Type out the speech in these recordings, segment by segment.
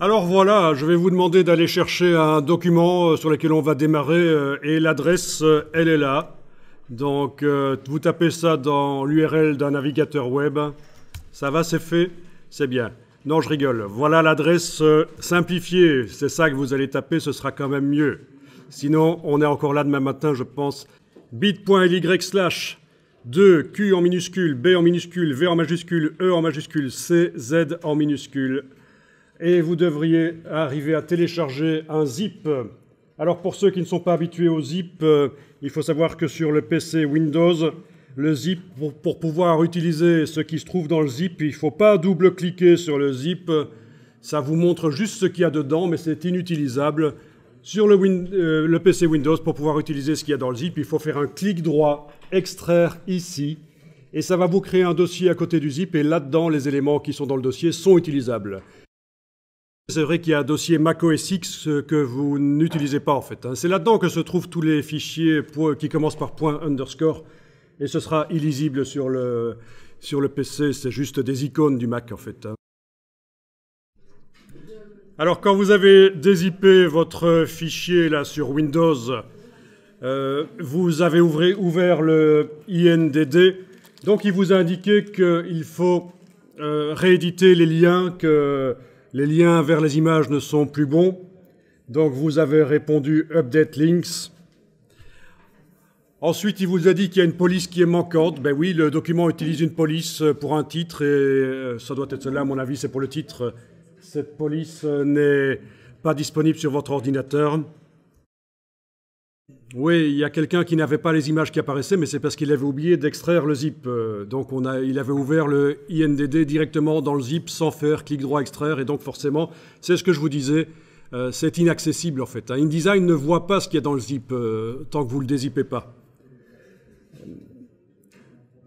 Alors voilà, je vais vous demander d'aller chercher un document euh, sur lequel on va démarrer euh, et l'adresse, euh, elle est là. Donc vous tapez ça dans l'URL d'un navigateur web. Ça va, c'est fait, c'est bien. Non, je rigole. Voilà l'adresse simplifiée. C'est ça que vous allez taper, ce sera quand même mieux. Sinon, on est encore là demain matin, je pense. bit.ly slash 2, Q en minuscule, B en minuscule, V en majuscule, E en majuscule, C, Z en minuscule et vous devriez arriver à télécharger un zip. Alors pour ceux qui ne sont pas habitués au zip, euh, il faut savoir que sur le PC Windows, le zip, pour, pouvoir utiliser ce qui se trouve dans le zip, il ne faut pas double-cliquer sur le zip. Ça vous montre juste ce qu'il y a dedans, mais c'est inutilisable. Sur le, euh, PC Windows, pour pouvoir utiliser ce qu'il y a dans le zip, il faut faire un clic droit, extraire ici, et ça va vous créer un dossier à côté du zip, et là-dedans, les éléments qui sont dans le dossier sont utilisables. C'est vrai qu'il y a un dossier X que vous n'utilisez pas en fait. Hein. C'est là-dedans que se trouvent tous les fichiers qui commencent par point underscore et ce sera illisible sur le, sur le PC. C'est juste des icônes du Mac en fait. Hein. Alors quand vous avez dézippé votre fichier là sur Windows, euh, vous avez ouvert le INDD. Donc il vous a indiqué qu'il faut euh, rééditer les liens que les liens vers les images ne sont plus bons, donc vous avez répondu Update Links. Ensuite, il vous a dit qu'il y a une police qui est manquante. Ben oui, le document utilise une police euh, pour un titre, et euh, ça doit être cela, à mon avis, c'est pour le titre. Cette police euh, n'est pas disponible sur votre ordinateur. Oui, il y a quelqu'un qui n'avait pas les images qui apparaissaient, mais c'est parce qu'il avait oublié d'extraire le zip. Euh, donc on a, il avait ouvert le INDD directement dans le zip sans faire clic droit extraire, et donc forcément, c'est ce que je vous disais, euh, c'est inaccessible en fait. InDesign ne voit pas ce qu'il y a dans le zip euh, tant que vous ne le dézippez pas.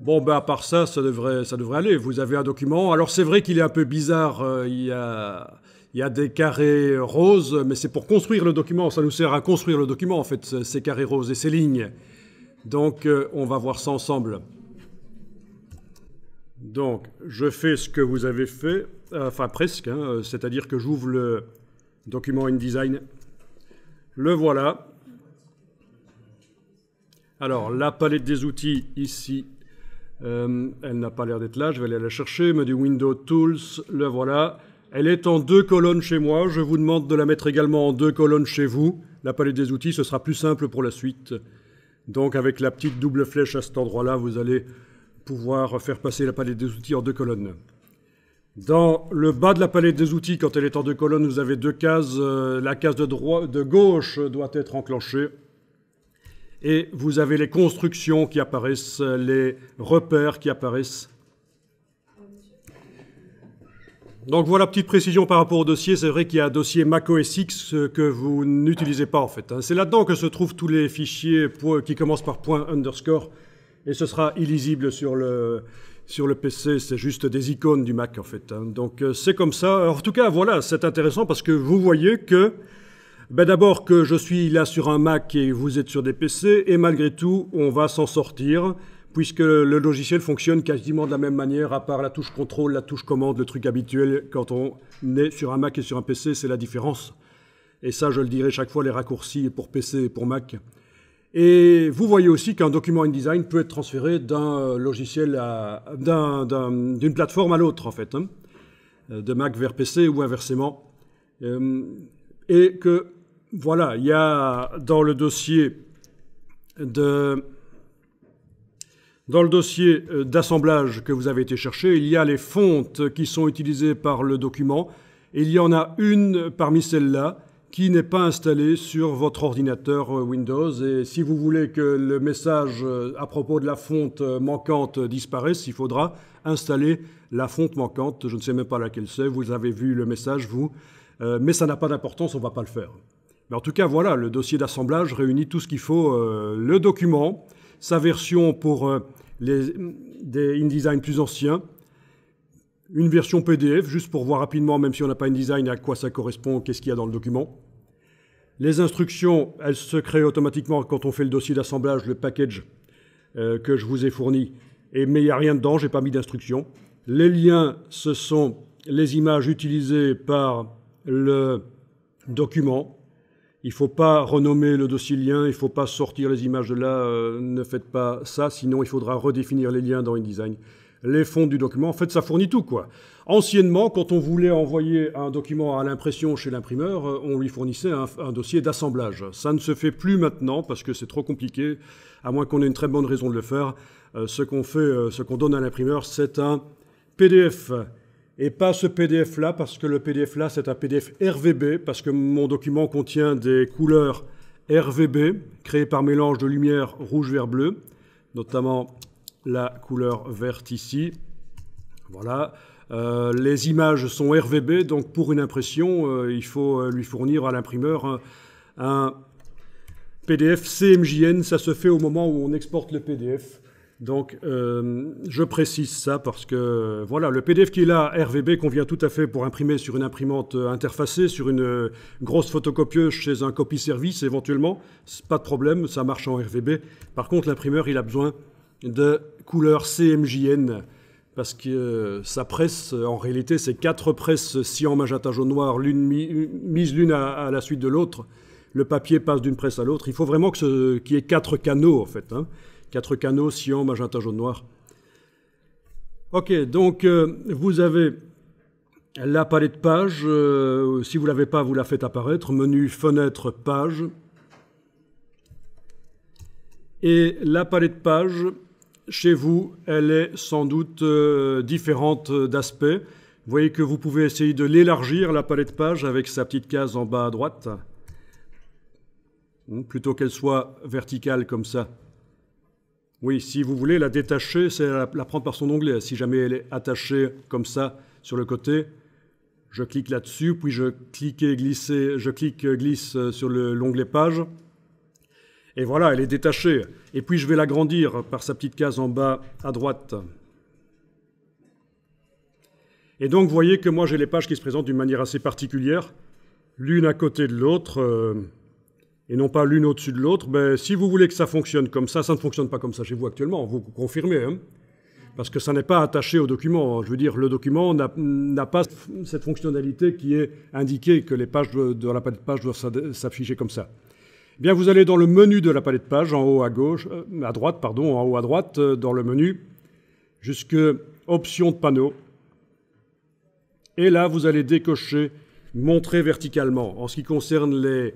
Bon, ben, à part ça, ça devrait, ça devrait aller. Vous avez un document. Alors c'est vrai qu'il est un peu bizarre, il y a il y a des carrés roses, mais c'est pour construire le document. Ça nous sert à construire le document, en fait, ces carrés roses et ces lignes. Donc, euh, on va voir ça ensemble. Donc, je fais ce que vous avez fait, euh, enfin presque, hein, euh, c'est-à-dire que j'ouvre le document InDesign. Le voilà. Alors, la palette des outils ici, elle n'a pas l'air d'être là, je vais aller la chercher, me du « Window Tools, le voilà. Elle est en deux colonnes chez moi. Je vous demande de la mettre également en deux colonnes chez vous. La palette des outils, ce sera plus simple pour la suite. Donc avec la petite double flèche à cet endroit-là, vous allez pouvoir faire passer la palette des outils en deux colonnes. Dans le bas de la palette des outils, quand elle est en deux colonnes, vous avez deux cases. Euh, la case de, droite, de gauche doit être enclenchée. Et vous avez les constructions qui apparaissent, les repères qui apparaissent. Donc voilà, petite précision par rapport au dossier. C'est vrai qu'il y a un dossier OS X euh, que vous n'utilisez pas en fait. Hein. C'est là-dedans que se trouvent tous les fichiers qui commencent par point underscore et ce sera illisible sur le, sur le PC. C'est juste des icônes du Mac en fait. Hein. Donc euh, c'est comme ça. en tout cas, voilà, c'est intéressant parce que vous voyez que ben d'abord que je suis là sur un Mac et vous êtes sur des PC et malgré tout, on va s'en sortir puisque le logiciel fonctionne quasiment de la même manière, à part la touche contrôle, la touche commande, le truc habituel quand on est sur un Mac et sur un PC, c'est la différence. Et ça, je le dirai chaque fois, les raccourcis pour PC et pour Mac. Et vous voyez aussi qu'un document InDesign peut être transféré d'un logiciel à, d'une plateforme à l'autre, en fait, hein, de Mac vers PC ou inversement. Euh, et que, voilà, il y a dans le dossier de dans le dossier euh, d'assemblage que vous avez été chercher, il y a les fontes qui sont utilisées par le document, il y en a une parmi celles-là qui n'est pas installée sur votre ordinateur euh, Windows. Et si vous voulez que le message euh, à propos de la fonte manquante disparaisse, il faudra installer la fonte manquante. Je ne sais même pas laquelle c'est. Vous avez vu le message, vous. mais ça n'a pas d'importance, on ne va pas le faire. Mais en tout cas, voilà, le dossier d'assemblage réunit tout ce qu'il faut. le document, sa version pour les, des InDesign plus anciens, une version PDF, juste pour voir rapidement, même si on n'a pas InDesign, à quoi ça correspond, qu'est-ce qu'il y a dans le document. Les instructions, elles se créent automatiquement quand on fait le dossier d'assemblage, le package euh, que je vous ai fourni. Et, mais il n'y a rien dedans, je n'ai pas mis d'instructions. Les liens, ce sont les images utilisées par le document, il ne faut pas renommer le dossier lien, il ne faut pas sortir les images de là, euh, ne faites pas ça, sinon il faudra redéfinir les liens dans InDesign. Les fonds du document, en fait, ça fournit tout, quoi. Anciennement, quand on voulait envoyer un document à l'impression chez l'imprimeur, euh, on lui fournissait un, dossier d'assemblage. Ça ne se fait plus maintenant parce que c'est trop compliqué, à moins qu'on ait une très bonne raison de le faire. Euh, ce qu'on fait, ce qu'on donne à l'imprimeur, c'est un PDF et pas ce PDF-là, parce que le PDF-là, c'est un PDF RVB, parce que mon document contient des couleurs RVB, créées par mélange de lumière rouge, vert, bleu, notamment la couleur verte ici. Voilà. Euh, les images sont RVB, donc pour une impression, euh, il faut euh, lui fournir à l'imprimeur un PDF CMJN. Ça se fait au moment où on exporte le PDF. Donc, euh, je précise ça parce que, voilà, le PDF qu'il a, RVB, convient tout à fait pour imprimer sur une imprimante euh, interfacée, sur une euh, grosse photocopieuse chez un copie-service éventuellement. Pas de problème, ça marche en RVB. Par contre, l'imprimeur, il a besoin de couleurs CMJN parce que sa presse, en réalité, c'est quatre presses si en magenta jaune noir, l'une mise l'une à, la suite de l'autre. Le papier passe d'une presse à l'autre. Il faut vraiment qu'il y ait quatre canaux, en fait. Hein quatre canaux, cyan, magenta, jaune, noir. Ok, donc euh, vous avez la palette page. Euh, si vous ne l'avez pas, vous la faites apparaître. Menu fenêtre page. Et la palette page, chez vous, elle est sans doute euh, différente d'aspect. Vous voyez que vous pouvez essayer de l'élargir, la palette page, avec sa petite case en bas à droite. Hmm, plutôt qu'elle soit verticale comme ça, oui, si vous voulez la détacher, c'est la, prendre par son onglet. Si jamais elle est attachée comme ça sur le côté, je clique là-dessus, puis je clique et glisse, je clique euh, glisse euh, sur l'onglet page. Et voilà, elle est détachée. Et puis je vais l'agrandir par sa petite case en bas à droite. Et donc vous voyez que moi j'ai les pages qui se présentent d'une manière assez particulière, l'une à côté de l'autre. Euh, et non pas l'une au-dessus de l'autre, ben, si vous voulez que ça fonctionne comme ça, ça ne fonctionne pas comme ça chez vous actuellement, vous confirmez, hein. parce que ça n'est pas attaché au document. Hein. Je veux dire, le document n'a pas cette fonctionnalité qui est indiquée que les pages de, la palette de page doivent s'afficher comme ça. Eh bien, vous allez dans le menu de la palette de page, en haut à gauche, euh, à droite, pardon, en haut à droite, euh, dans le menu, jusque options de panneau. Et là, vous allez décocher montrer verticalement. En ce qui concerne les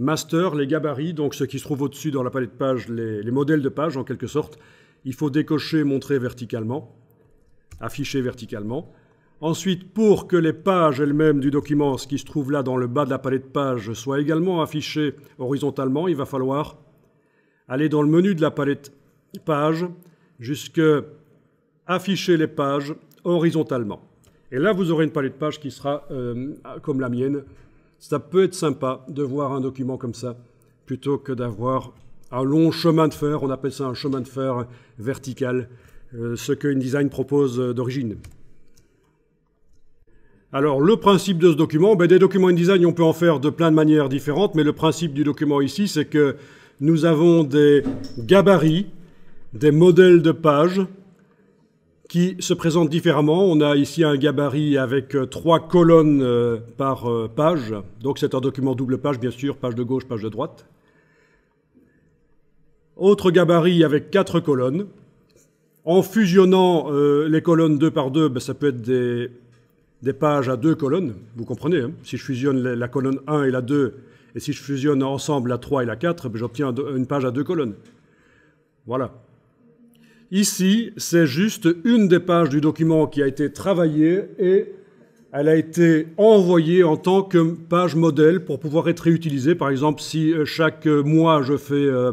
Master, les gabarits, donc ce qui se trouve au-dessus dans la palette page, les, les modèles de page en quelque sorte. Il faut décocher, montrer verticalement, afficher verticalement. Ensuite, pour que les pages elles-mêmes du document, ce qui se trouve là dans le bas de la palette de page, soient également affichées horizontalement, il va falloir aller dans le menu de la palette page jusque afficher les pages horizontalement. Et là, vous aurez une palette de page qui sera, euh, comme la mienne, ça peut être sympa de voir un document comme ça, plutôt que d'avoir un long chemin de fer, on appelle ça un chemin de fer vertical, euh, ce que InDesign propose d'origine. Alors, le principe de ce document, ben, des documents InDesign, on peut en faire de plein de manières différentes, mais le principe du document ici, c'est que nous avons des gabarits, des modèles de pages, qui se présente différemment. On a ici un gabarit avec euh, trois colonnes euh, par euh, page. Donc c'est un document double page, bien sûr, page de gauche, page de droite. Autre gabarit avec quatre colonnes. En fusionnant les colonnes deux par deux, ben, ça peut être des, des, pages à deux colonnes. Vous comprenez, hein. si je fusionne la, colonne 1 et la 2, et si je fusionne ensemble la 3 et la 4, ben, j'obtiens une page à deux colonnes. Voilà. Ici, c'est juste une des pages du document qui a été travaillée et elle a été envoyée en tant que page modèle pour pouvoir être réutilisée. Par exemple, si euh, chaque euh, mois je fais euh,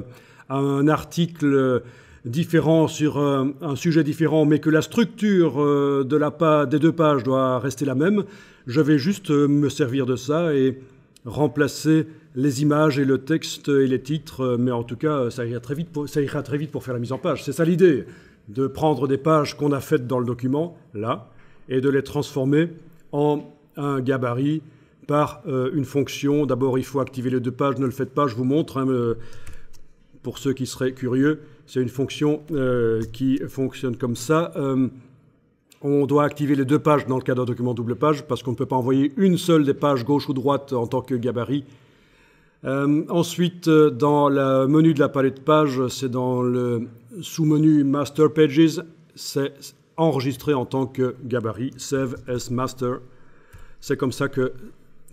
un article différent sur un sujet différent, mais que la structure de la des deux pages doit rester la même, je vais juste me servir de ça et remplacer les images et le texte et les titres, euh, mais en tout cas, ça ira très vite pour, ça ira très vite pour faire la mise en page. C'est ça l'idée, de prendre des pages qu'on a faites dans le document, là, et de les transformer en un gabarit par euh, une fonction. D'abord, il faut activer les deux pages, ne le faites pas, je vous montre. Hein, pour ceux qui seraient curieux, c'est une fonction euh, qui fonctionne comme ça. on doit activer les deux pages dans le cadre d'un document double page parce qu'on ne peut pas envoyer une seule des pages gauche ou droite en tant que gabarit euh, ensuite, euh, dans le menu de la palette page, c'est dans le sous-menu Master Pages, c'est enregistré en tant que gabarit, Save as Master. C'est comme ça que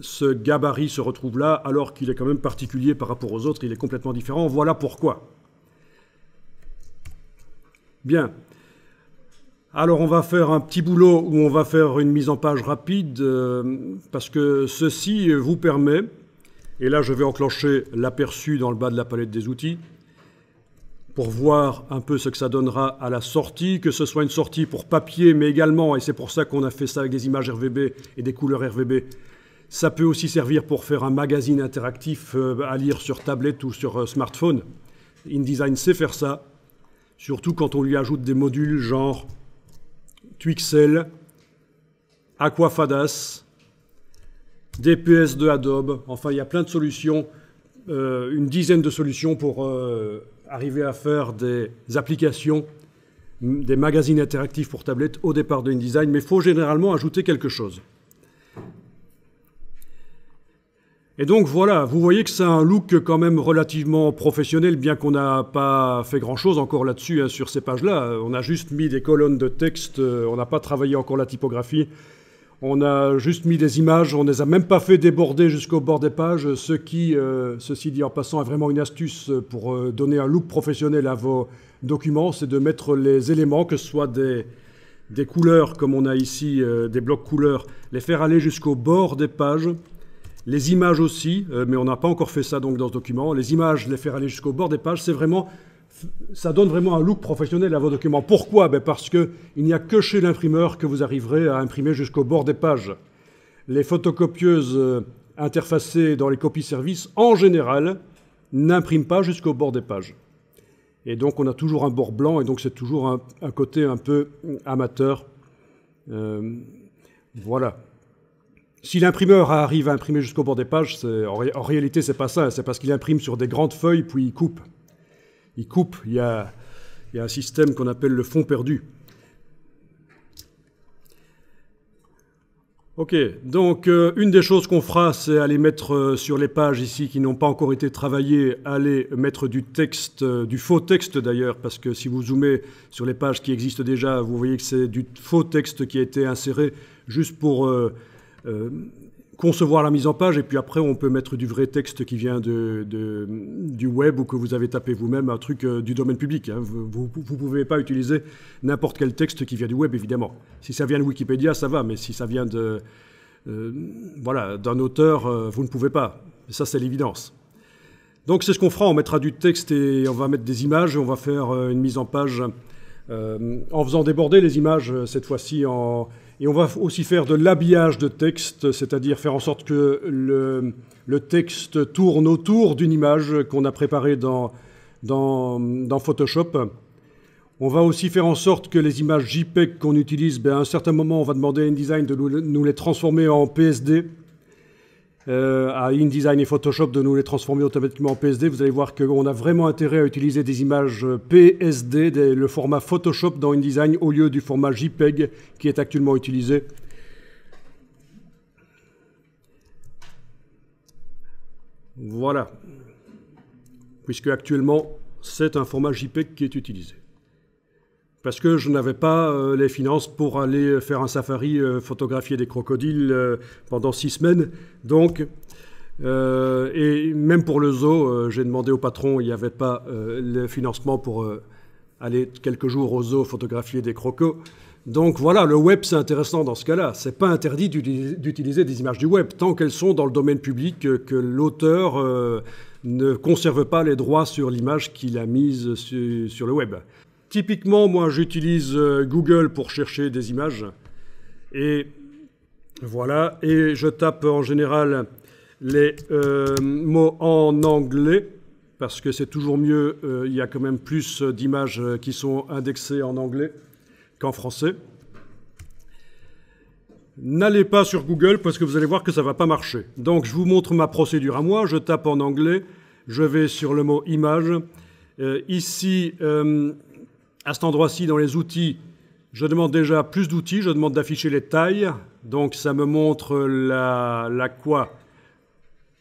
ce gabarit se retrouve là, alors qu'il est quand même particulier par rapport aux autres, il est complètement différent. Voilà pourquoi. Bien. Alors on va faire un petit boulot où on va faire une mise en page rapide, euh, parce que ceci vous permet et là, je vais enclencher l'aperçu dans le bas de la palette des outils pour voir un peu ce que ça donnera à la sortie, que ce soit une sortie pour papier, mais également, et c'est pour ça qu'on a fait ça avec des images RVB et des couleurs RVB, ça peut aussi servir pour faire un magazine interactif euh, à lire sur tablette ou sur euh, smartphone. InDesign sait faire ça, surtout quand on lui ajoute des modules genre Twixel, Aquafadas, des PS de Adobe. Enfin, il y a plein de solutions, euh, une dizaine de solutions pour euh, arriver à faire des applications, des magazines interactifs pour tablettes au départ de InDesign, mais il faut généralement ajouter quelque chose. Et donc voilà, vous voyez que c'est un look quand même relativement professionnel, bien qu'on n'a pas fait grand-chose encore là-dessus, hein, sur ces pages-là. On a juste mis des colonnes de texte, euh, on n'a pas travaillé encore la typographie. On a juste mis des images, on ne les a même pas fait déborder jusqu'au bord des pages, ce qui, euh, ceci dit en passant, est vraiment une astuce pour euh, donner un look professionnel à vos documents, c'est de mettre les éléments, que ce soit des, des couleurs comme on a ici, euh, des blocs couleurs, les faire aller jusqu'au bord des pages, les images aussi, mais on n'a pas encore fait ça donc dans ce document, les images, les faire aller jusqu'au bord des pages, c'est vraiment ça donne vraiment un look professionnel à vos documents. Pourquoi ben Parce qu'il n'y a que chez l'imprimeur que vous arriverez à imprimer jusqu'au bord des pages. Les photocopieuses euh, interfacées dans les copies-services, en général, n'impriment pas jusqu'au bord des pages. Et donc on a toujours un bord blanc, et donc c'est toujours un, côté un peu euh, amateur. Euh, voilà. Si l'imprimeur arrive à imprimer jusqu'au bord des pages, en, en réalité c'est pas ça, c'est parce qu'il imprime sur des grandes feuilles puis il coupe il coupe. Il y a, un système qu'on appelle le fond perdu. Ok, donc euh, une des choses qu'on fera, c'est aller mettre euh, sur les pages ici qui n'ont pas encore été travaillées, aller mettre du texte, euh, du faux texte d'ailleurs, parce que si vous zoomez sur les pages qui existent déjà, vous voyez que c'est du faux texte qui a été inséré juste pour concevoir la mise en page et puis après on peut mettre du vrai texte qui vient de, du web ou que vous avez tapé vous-même un truc euh, du domaine public. Hein. Vous ne pouvez pas utiliser n'importe quel texte qui vient du web évidemment. Si ça vient de Wikipédia ça va, mais si ça vient de euh, voilà d'un auteur euh, vous ne pouvez pas. ça c'est l'évidence. Donc c'est ce qu'on fera, on mettra du texte et on va mettre des images, on va faire une mise en page en faisant déborder les images cette fois-ci en et on va aussi faire de l'habillage de texte, c'est-à-dire faire en sorte que le, texte tourne autour d'une image qu'on a préparée dans, Photoshop. On va aussi faire en sorte que les images JPEG qu'on utilise, ben à un certain moment, on va demander à InDesign de nous les transformer en PSD. Euh, à InDesign et Photoshop de nous les transformer automatiquement en PSD, vous allez voir qu'on a vraiment intérêt à utiliser des images euh, PSD, le format Photoshop dans InDesign au lieu du format JPEG qui est actuellement utilisé. Voilà. Puisque actuellement, c'est un format JPEG qui est utilisé parce que je n'avais pas euh, les finances pour aller faire un safari euh, photographier des crocodiles euh, pendant six semaines. Donc, et même pour le zoo, j'ai demandé au patron, il n'y avait pas le financement pour aller quelques jours au zoo photographier des crocos. Donc voilà, le web c'est intéressant dans ce cas-là. Ce n'est pas interdit d'utiliser des images du web tant qu'elles sont dans le domaine public que l'auteur ne conserve pas les droits sur l'image qu'il a mise sur le web. Typiquement, moi, j'utilise euh, Google pour chercher des images. Et voilà. Et je tape en général les euh, mots en anglais parce que c'est toujours mieux. Euh, il y a quand même plus d'images qui sont indexées en anglais qu'en français. N'allez pas sur Google parce que vous allez voir que ça ne va pas marcher. Donc je vous montre ma procédure à moi. Je tape en anglais, je vais sur le mot image. ici, à cet endroit-ci, dans les outils, je demande déjà plus d'outils, je demande d'afficher les tailles. Donc ça me montre la, quoi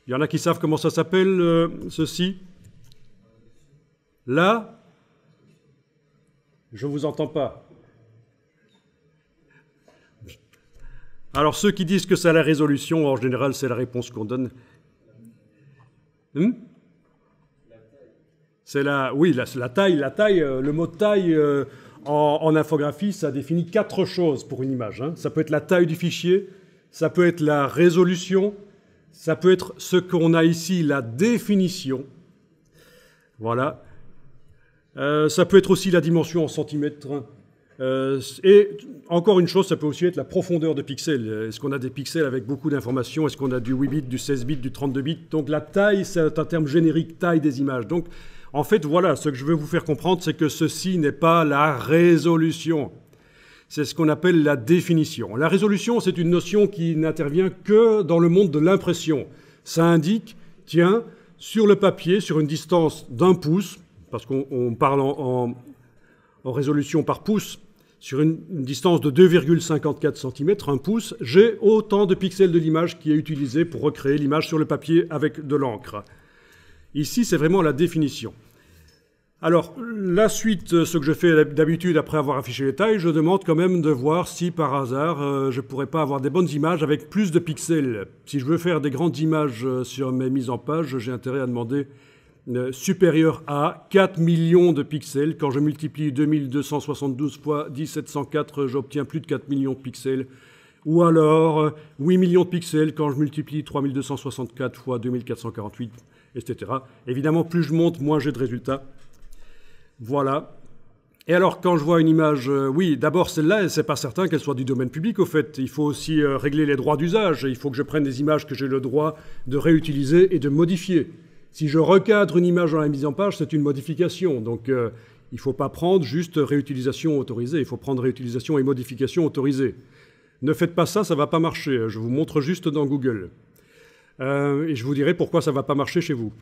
Il y en a qui savent comment ça s'appelle, euh, ceci Là Je ne vous entends pas. Alors ceux qui disent que c'est la résolution, en général c'est la réponse qu'on donne. Hmm c'est la, oui, la, la, taille, la taille, euh, le mot taille euh, en, infographie, ça définit quatre choses pour une image. Hein. Ça peut être la taille du fichier, ça peut être la résolution, ça peut être ce qu'on a ici, la définition. Voilà. Euh, ça peut être aussi la dimension en centimètres. Hein. et encore une chose, ça peut aussi être la profondeur de pixels. Est-ce qu'on a des pixels avec beaucoup d'informations Est-ce qu'on a du 8 bits, du 16 bits, du 32 bits Donc la taille, c'est un terme générique, taille des images. Donc en fait, voilà, ce que je veux vous faire comprendre, c'est que ceci n'est pas la résolution. C'est ce qu'on appelle la définition. La résolution, c'est une notion qui n'intervient que dans le monde de l'impression. Ça indique, tiens, sur le papier, sur une distance d'un pouce, parce qu'on parle en, résolution par pouce, sur une, distance de 2,54 cm, un pouce, j'ai autant de pixels de l'image qui est utilisé pour recréer l'image sur le papier avec de l'encre. Ici, c'est vraiment la définition. Alors, la suite, euh, ce que je fais d'habitude après avoir affiché les tailles, je demande quand même de voir si par hasard euh, je ne pourrais pas avoir des bonnes images avec plus de pixels. Si je veux faire des grandes images euh, sur mes mises en page, j'ai intérêt à demander supérieur à 4 millions de pixels. Quand je multiplie 2272 fois 1704, j'obtiens plus de 4 millions de pixels. Ou alors 8 millions de pixels quand je multiplie 3264 fois 2448, etc. Évidemment, plus je monte, moins j'ai de résultats. Voilà. Et alors, quand je vois une image, euh, oui, d'abord celle-là, c'est pas certain qu'elle soit du domaine public. Au fait, il faut aussi euh, régler les droits d'usage. Il faut que je prenne des images que j'ai le droit de réutiliser et de modifier. Si je recadre une image dans la mise en page, c'est une modification. Donc, euh, il ne faut pas prendre juste réutilisation autorisée. Il faut prendre réutilisation et modification autorisée. Ne faites pas ça, ça va pas marcher. Je vous montre juste dans Google. et je vous dirai pourquoi ça va pas marcher chez vous.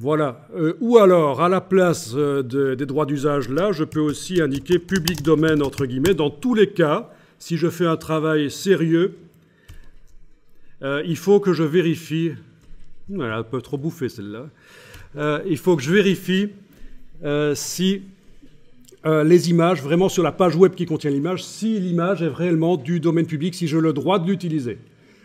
Voilà. Euh, ou alors, à la place euh, des droits d'usage, là, je peux aussi indiquer public domaine, entre guillemets. Dans tous les cas, si je fais un travail sérieux, euh, il faut que je vérifie. Elle un peu trop bouffé, celle-là. il faut que je vérifie si les images, vraiment sur la page web qui contient l'image, si l'image est réellement du domaine public, si j'ai le droit de l'utiliser.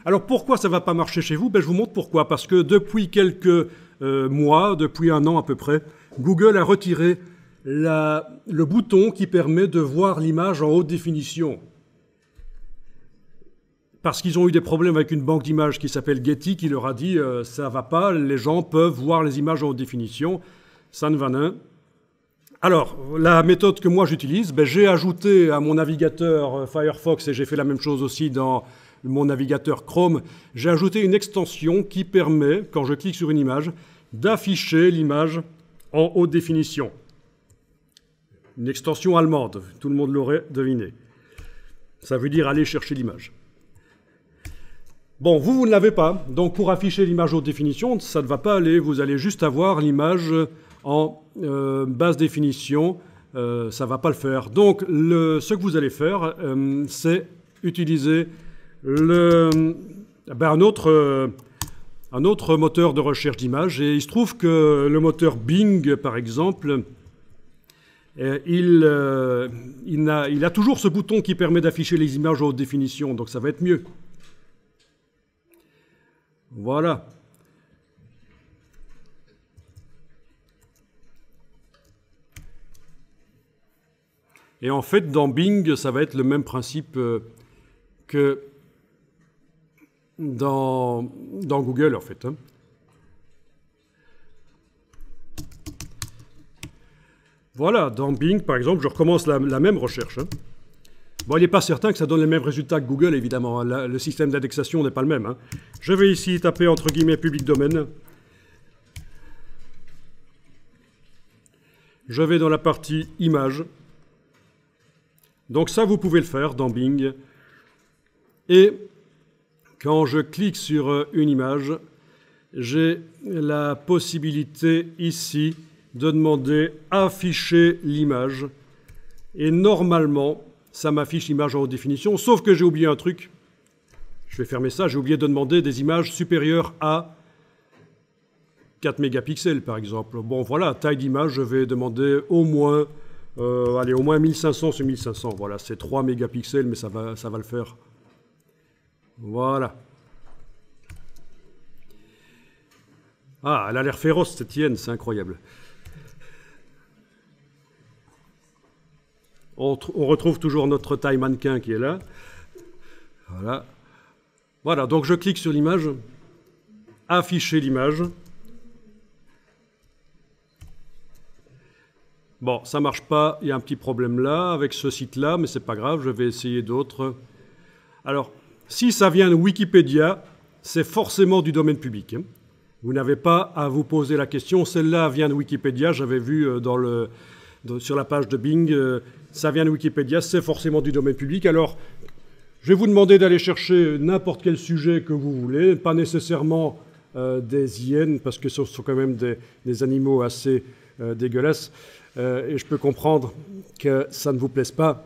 Alors pourquoi ça ne va pas marcher chez vous ben, Je vous montre pourquoi. Parce que depuis quelques euh, moi, depuis un an à peu près, Google a retiré le bouton qui permet de voir l'image en haute définition. Parce qu'ils ont eu des problèmes avec une banque d'images qui s'appelle Getty, qui leur a dit ça euh, ça va pas, les gens peuvent voir les images en haute définition. Ça ne va pas. Alors, la méthode que moi j'utilise, ben, j'ai ajouté à mon navigateur euh, Firefox, et j'ai fait la même chose aussi dans mon navigateur Chrome, j'ai ajouté une extension qui permet, quand je clique sur une image, d'afficher l'image en haute définition. Une extension allemande, tout le monde l'aurait deviné. Ça veut dire aller chercher l'image. Bon, vous, vous ne l'avez pas. Donc pour afficher l'image haute définition, ça ne va pas aller. Vous allez juste avoir l'image en euh, basse définition. Euh, ça ne va pas le faire. Donc ce que vous allez faire, euh, c'est utiliser le, ben, un autre un autre moteur de recherche d'images. Et il se trouve que le moteur Bing, par exemple, euh, euh, il, a, toujours ce bouton qui permet d'afficher les images en haute définition, donc ça va être mieux. Voilà. Et en fait, dans Bing, ça va être le même principe euh, que dans, dans Google, en fait. Hein. Voilà, dans Bing, par exemple, je recommence la, même recherche. Hein. Bon, il n'est pas certain que ça donne les mêmes résultats que Google, évidemment. Hein. le système d'indexation n'est pas le même. Je vais ici taper entre guillemets public domaine. Je vais dans la partie images. Donc ça, vous pouvez le faire dans Bing. Et quand je clique sur euh, une image, j'ai la possibilité ici de demander afficher l'image. Et normalement, ça m'affiche l'image en haute définition, sauf que j'ai oublié un truc. Je vais fermer ça, j'ai oublié de demander des images supérieures à 4 mégapixels par exemple. Bon voilà, taille d'image, je vais demander au moins, euh, allez, au moins 1500 sur 1500. Voilà, c'est 3 mégapixels, mais ça va, ça va le faire. Voilà. Ah, elle a l'air féroce cette tienne, c'est incroyable. On, on, retrouve toujours notre taille mannequin qui est là. Voilà. Voilà, donc je clique sur l'image. Afficher l'image. Bon, ça marche pas, il y a un petit problème là avec ce site-là, mais c'est pas grave, je vais essayer d'autres. Alors, si ça vient de Wikipédia, c'est forcément du domaine public. Hein. Vous n'avez pas à vous poser la question. Celle-là vient de Wikipédia. J'avais vu euh, sur la page de Bing, euh, ça vient de Wikipédia, c'est forcément du domaine public. Alors, je vais vous demander d'aller chercher n'importe quel sujet que vous voulez, pas nécessairement euh, des hyènes, parce que ce sont quand même des, animaux assez dégueulasses. et je peux comprendre que ça ne vous plaise pas.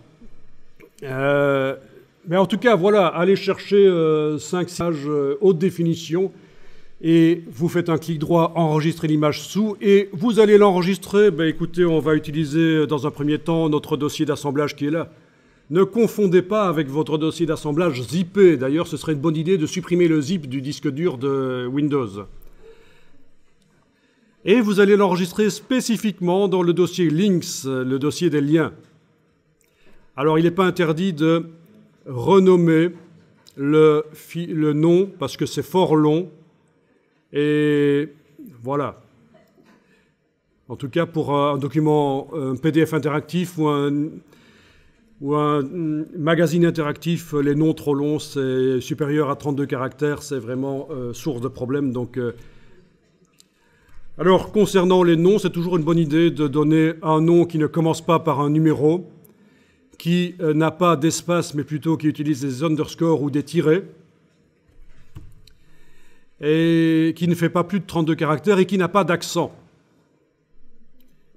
Mais en tout cas, voilà, allez chercher 5 euh, images euh, haute définition et vous faites un clic droit, enregistrer l'image sous, et vous allez l'enregistrer. Ben, écoutez, on va utiliser euh, dans un premier temps notre dossier d'assemblage qui est là. Ne confondez pas avec votre dossier d'assemblage zippé. D'ailleurs, ce serait une bonne idée de supprimer le zip du disque dur de Windows. Et vous allez l'enregistrer spécifiquement dans le dossier links, le dossier des liens. Alors, il n'est pas interdit de renommer le, nom parce que c'est fort long. Et voilà. En tout cas, pour un document, un PDF interactif ou un, mm, magazine interactif, les noms trop longs, c'est supérieur à 32 caractères, c'est vraiment euh, source de problème. Donc, euh, Alors, concernant les noms, c'est toujours une bonne idée de donner un nom qui ne commence pas par un numéro qui euh, n'a pas d'espace, mais plutôt qui utilise des underscores ou des tirets, et qui ne fait pas plus de 32 caractères et qui n'a pas d'accent.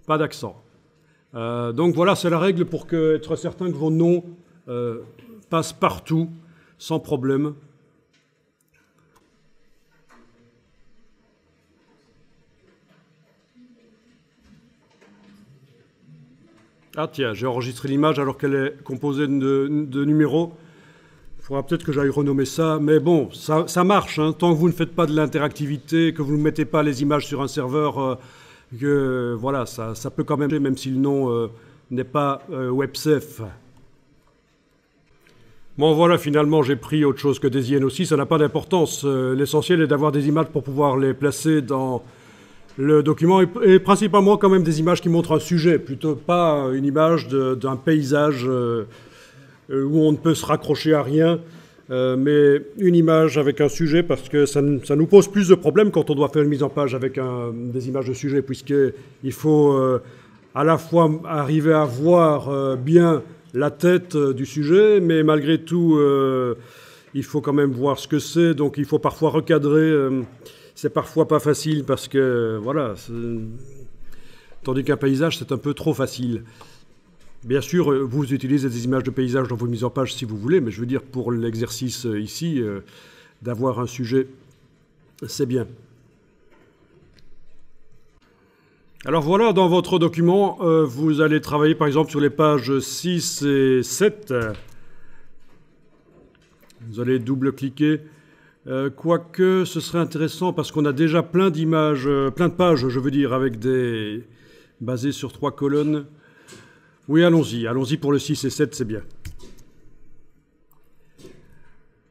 Pas d'accent. Euh, donc voilà, c'est la règle pour être certain que vos noms euh, passent partout sans problème Ah tiens, j'ai enregistré l'image alors qu'elle est composée de, numéros. Il faudra peut-être que j'aille renommer ça, mais bon, ça, marche. Hein. Tant que vous ne faites pas de l'interactivité, que vous ne mettez pas les images sur un serveur, euh, que voilà, ça, peut quand même, même si le nom euh, n'est pas euh, WebSafe. Bon voilà, finalement j'ai pris autre chose que des IN aussi, ça n'a pas d'importance. L'essentiel est d'avoir des images pour pouvoir les placer dans, le document est, principalement quand même des images qui montrent un sujet, plutôt pas une image d'un paysage euh, euh, où on ne peut se raccrocher à rien, euh, mais une image avec un sujet, parce que ça, nous pose plus de problèmes quand on doit faire une mise en page avec des images de sujet, puisqu'il faut à la fois arriver à voir bien la tête du sujet, mais malgré tout, il faut quand même voir ce que c'est, donc il faut parfois recadrer c'est parfois pas facile parce que, voilà, tandis qu'un paysage, c'est un peu trop facile. Bien sûr, euh, vous utilisez des images de paysage dans vos mises en page si vous voulez, mais je veux dire, pour l'exercice euh, ici, euh, d'avoir un sujet, c'est bien. Alors voilà, dans votre document, vous allez travailler par exemple sur les pages 6 et 7. Vous allez double-cliquer euh, quoique ce serait intéressant parce qu'on a déjà plein d'images, euh, plein de pages, je veux dire, avec des basées sur trois colonnes. Oui, allons-y, allons-y pour le 6 et 7, c'est bien.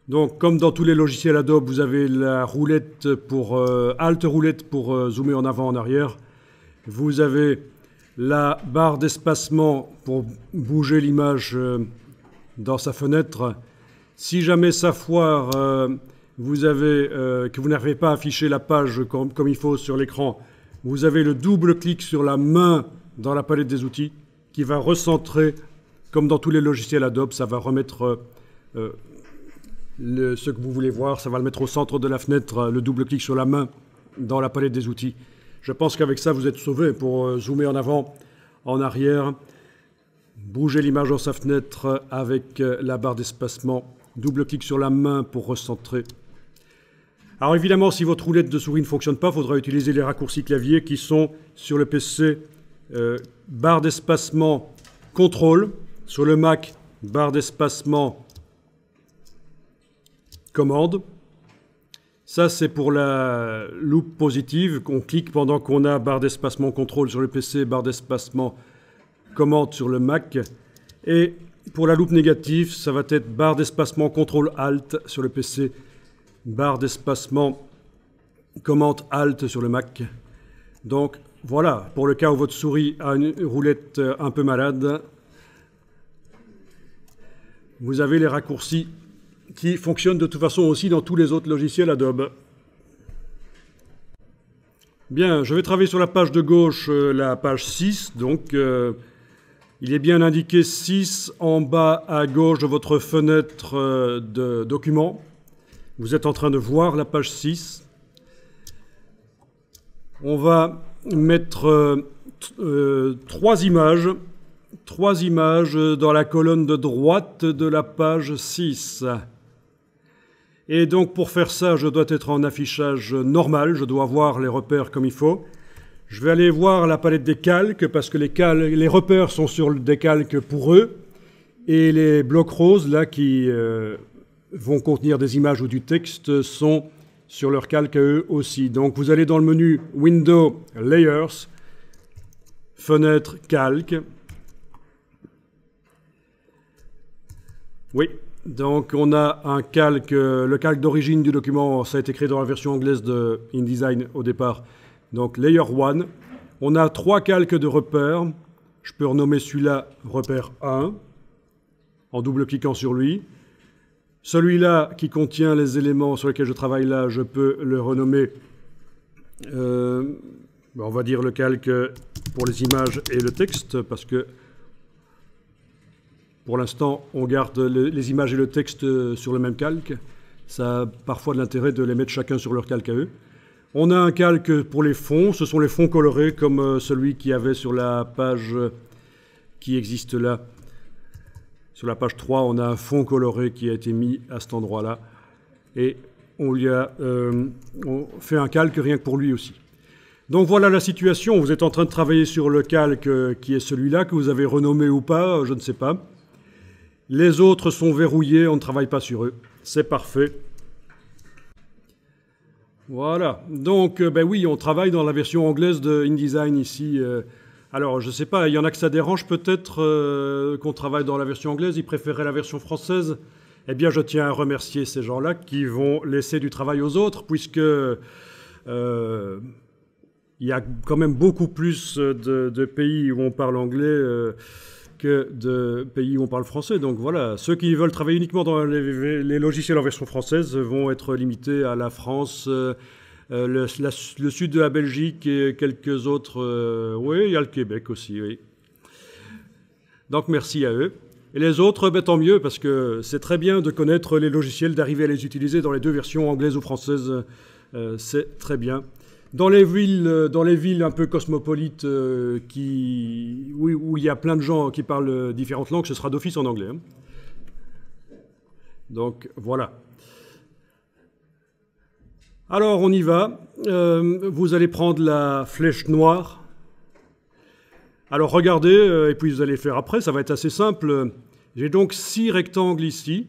Donc, comme dans tous les logiciels Adobe, vous avez la roulette pour euh, Alt roulette pour zoomer en avant, en arrière. Vous avez la barre d'espacement pour bouger l'image dans sa fenêtre. Si jamais ça foire, vous avez, euh, que vous n'arrivez pas à afficher la page comme, il faut sur l'écran, vous avez le double clic sur la main dans la palette des outils qui va recentrer, comme dans tous les logiciels Adobe, ça va remettre euh, ce que vous voulez voir, ça va le mettre au centre de la fenêtre, euh, le double clic sur la main dans la palette des outils. Je pense qu'avec ça, vous êtes sauvé pour zoomer en avant, en arrière, bouger l'image dans sa fenêtre avec la barre d'espacement, double clic sur la main pour recentrer. Alors évidemment, si votre roulette de souris ne fonctionne pas, il faudra utiliser les raccourcis clavier qui sont sur le PC euh, barre d'espacement contrôle, sur le Mac barre d'espacement commande. Ça, c'est pour la loupe positive. qu'on clique pendant qu'on a barre d'espacement contrôle sur le PC, barre d'espacement commande sur le Mac. Et pour la loupe négative, ça va être barre d'espacement contrôle alt sur le PC, barre d'espacement commande Alt sur le Mac. Donc voilà, pour le cas où votre souris a une roulette euh, un peu malade, vous avez les raccourcis qui fonctionnent de toute façon aussi dans tous les autres logiciels Adobe. Bien, je vais travailler sur la page de gauche, euh, la page 6. Donc, euh, il est bien indiqué 6 en bas à gauche de votre fenêtre de document vous êtes en train de voir la page 6. On va mettre euh, trois images, trois images dans la colonne de droite de la page 6. Et donc pour faire ça, je dois être en affichage normal, je dois voir les repères comme il faut. Je vais aller voir la palette des calques parce que les, repères sont sur des calques pour eux. Et les blocs roses là qui euh, vont contenir des images ou du texte sont sur leur calque eux aussi. Donc vous allez dans le menu Window Layers, fenêtre calque. Oui, donc on a un calque, le calque d'origine du document, ça a été créé dans la version anglaise de InDesign au départ. Donc Layer 1. On a trois calques de repères. Je peux renommer celui-là repère 1 en double-cliquant sur lui. Celui-là qui contient les éléments sur lesquels je travaille là, je peux le renommer, euh, ben, on va dire le calque pour les images et le texte, parce que pour l'instant, on garde les images et le texte sur le même calque. Ça a parfois de l'intérêt de les mettre chacun sur leur calque à eux. On a un calque pour les fonds, ce sont les fonds colorés comme euh, celui qu'il y avait sur la page euh, qui existe là sur la page 3, on a un fond coloré qui a été mis à cet endroit-là. Et on lui a euh, fait un calque rien que pour lui aussi. Donc voilà la situation. Vous êtes en train de travailler sur le calque euh, qui est celui-là, que vous avez renommé ou pas, euh, je ne sais pas. Les autres sont verrouillés, on ne travaille pas sur eux. C'est parfait. Voilà. Donc, ben oui, on travaille dans la version anglaise de InDesign ici. Alors, je ne sais pas, il y en a que ça dérange peut-être euh, qu'on travaille dans la version anglaise, ils préféraient la version française. Eh bien, je tiens à remercier ces gens-là qui vont laisser du travail aux autres, puisque euh, il y a quand même beaucoup plus de, pays où on parle anglais euh, que de pays où on parle français. Donc voilà, ceux qui veulent travailler uniquement dans les logiciels en version française vont être limités à la France, euh, le, sud de la Belgique et quelques autres. Euh, oui, il y a le Québec aussi, oui. Donc merci à eux. Et les autres, ben, tant mieux, parce que c'est très bien de connaître les logiciels, d'arriver à les utiliser dans les deux versions, anglaise ou française. Euh, c'est très bien. Dans les villes, dans les villes un peu cosmopolites qui, où, il y a plein de gens qui parlent différentes langues, ce sera d'office en anglais. Hein. Donc voilà. Alors on y va. Euh, vous allez prendre la flèche noire. Alors regardez, euh, et puis vous allez faire après, ça va être assez simple. J'ai donc six rectangles ici.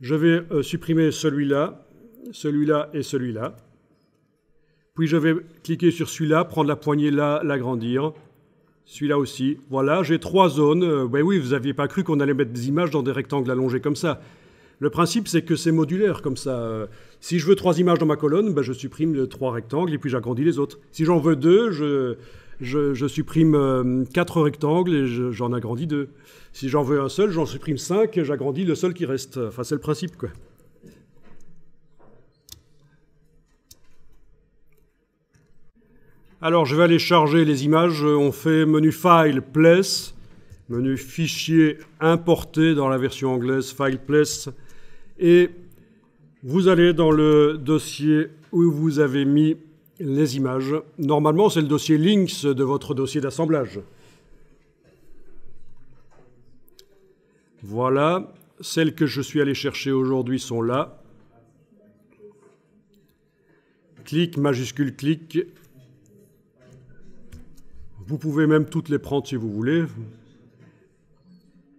Je vais euh, supprimer celui-là, celui-là et celui-là. Puis je vais cliquer sur celui-là, prendre la poignée là, l'agrandir. Celui-là aussi. Voilà, j'ai trois zones. ben oui, vous n'aviez pas cru qu'on allait mettre des images dans des rectangles allongés comme ça. Le principe, c'est que c'est modulaire comme ça. si je veux trois images dans ma colonne, ben, je supprime les trois rectangles et puis j'agrandis les autres. Si j'en veux deux, je, supprime euh, quatre rectangles et j'en agrandis deux. Si j'en veux un seul, j'en supprime cinq et j'agrandis le seul qui reste. Enfin, c'est le principe, quoi. Alors, je vais aller charger les images. On fait menu File, Place menu fichier Importer, dans la version anglaise, file place, et vous allez dans le dossier où vous avez mis les images. Normalement, c'est le dossier Links de votre dossier d'assemblage. Voilà, celles que je suis allé chercher aujourd'hui sont là. Clic, majuscule, clic. Vous pouvez même toutes les prendre si vous voulez.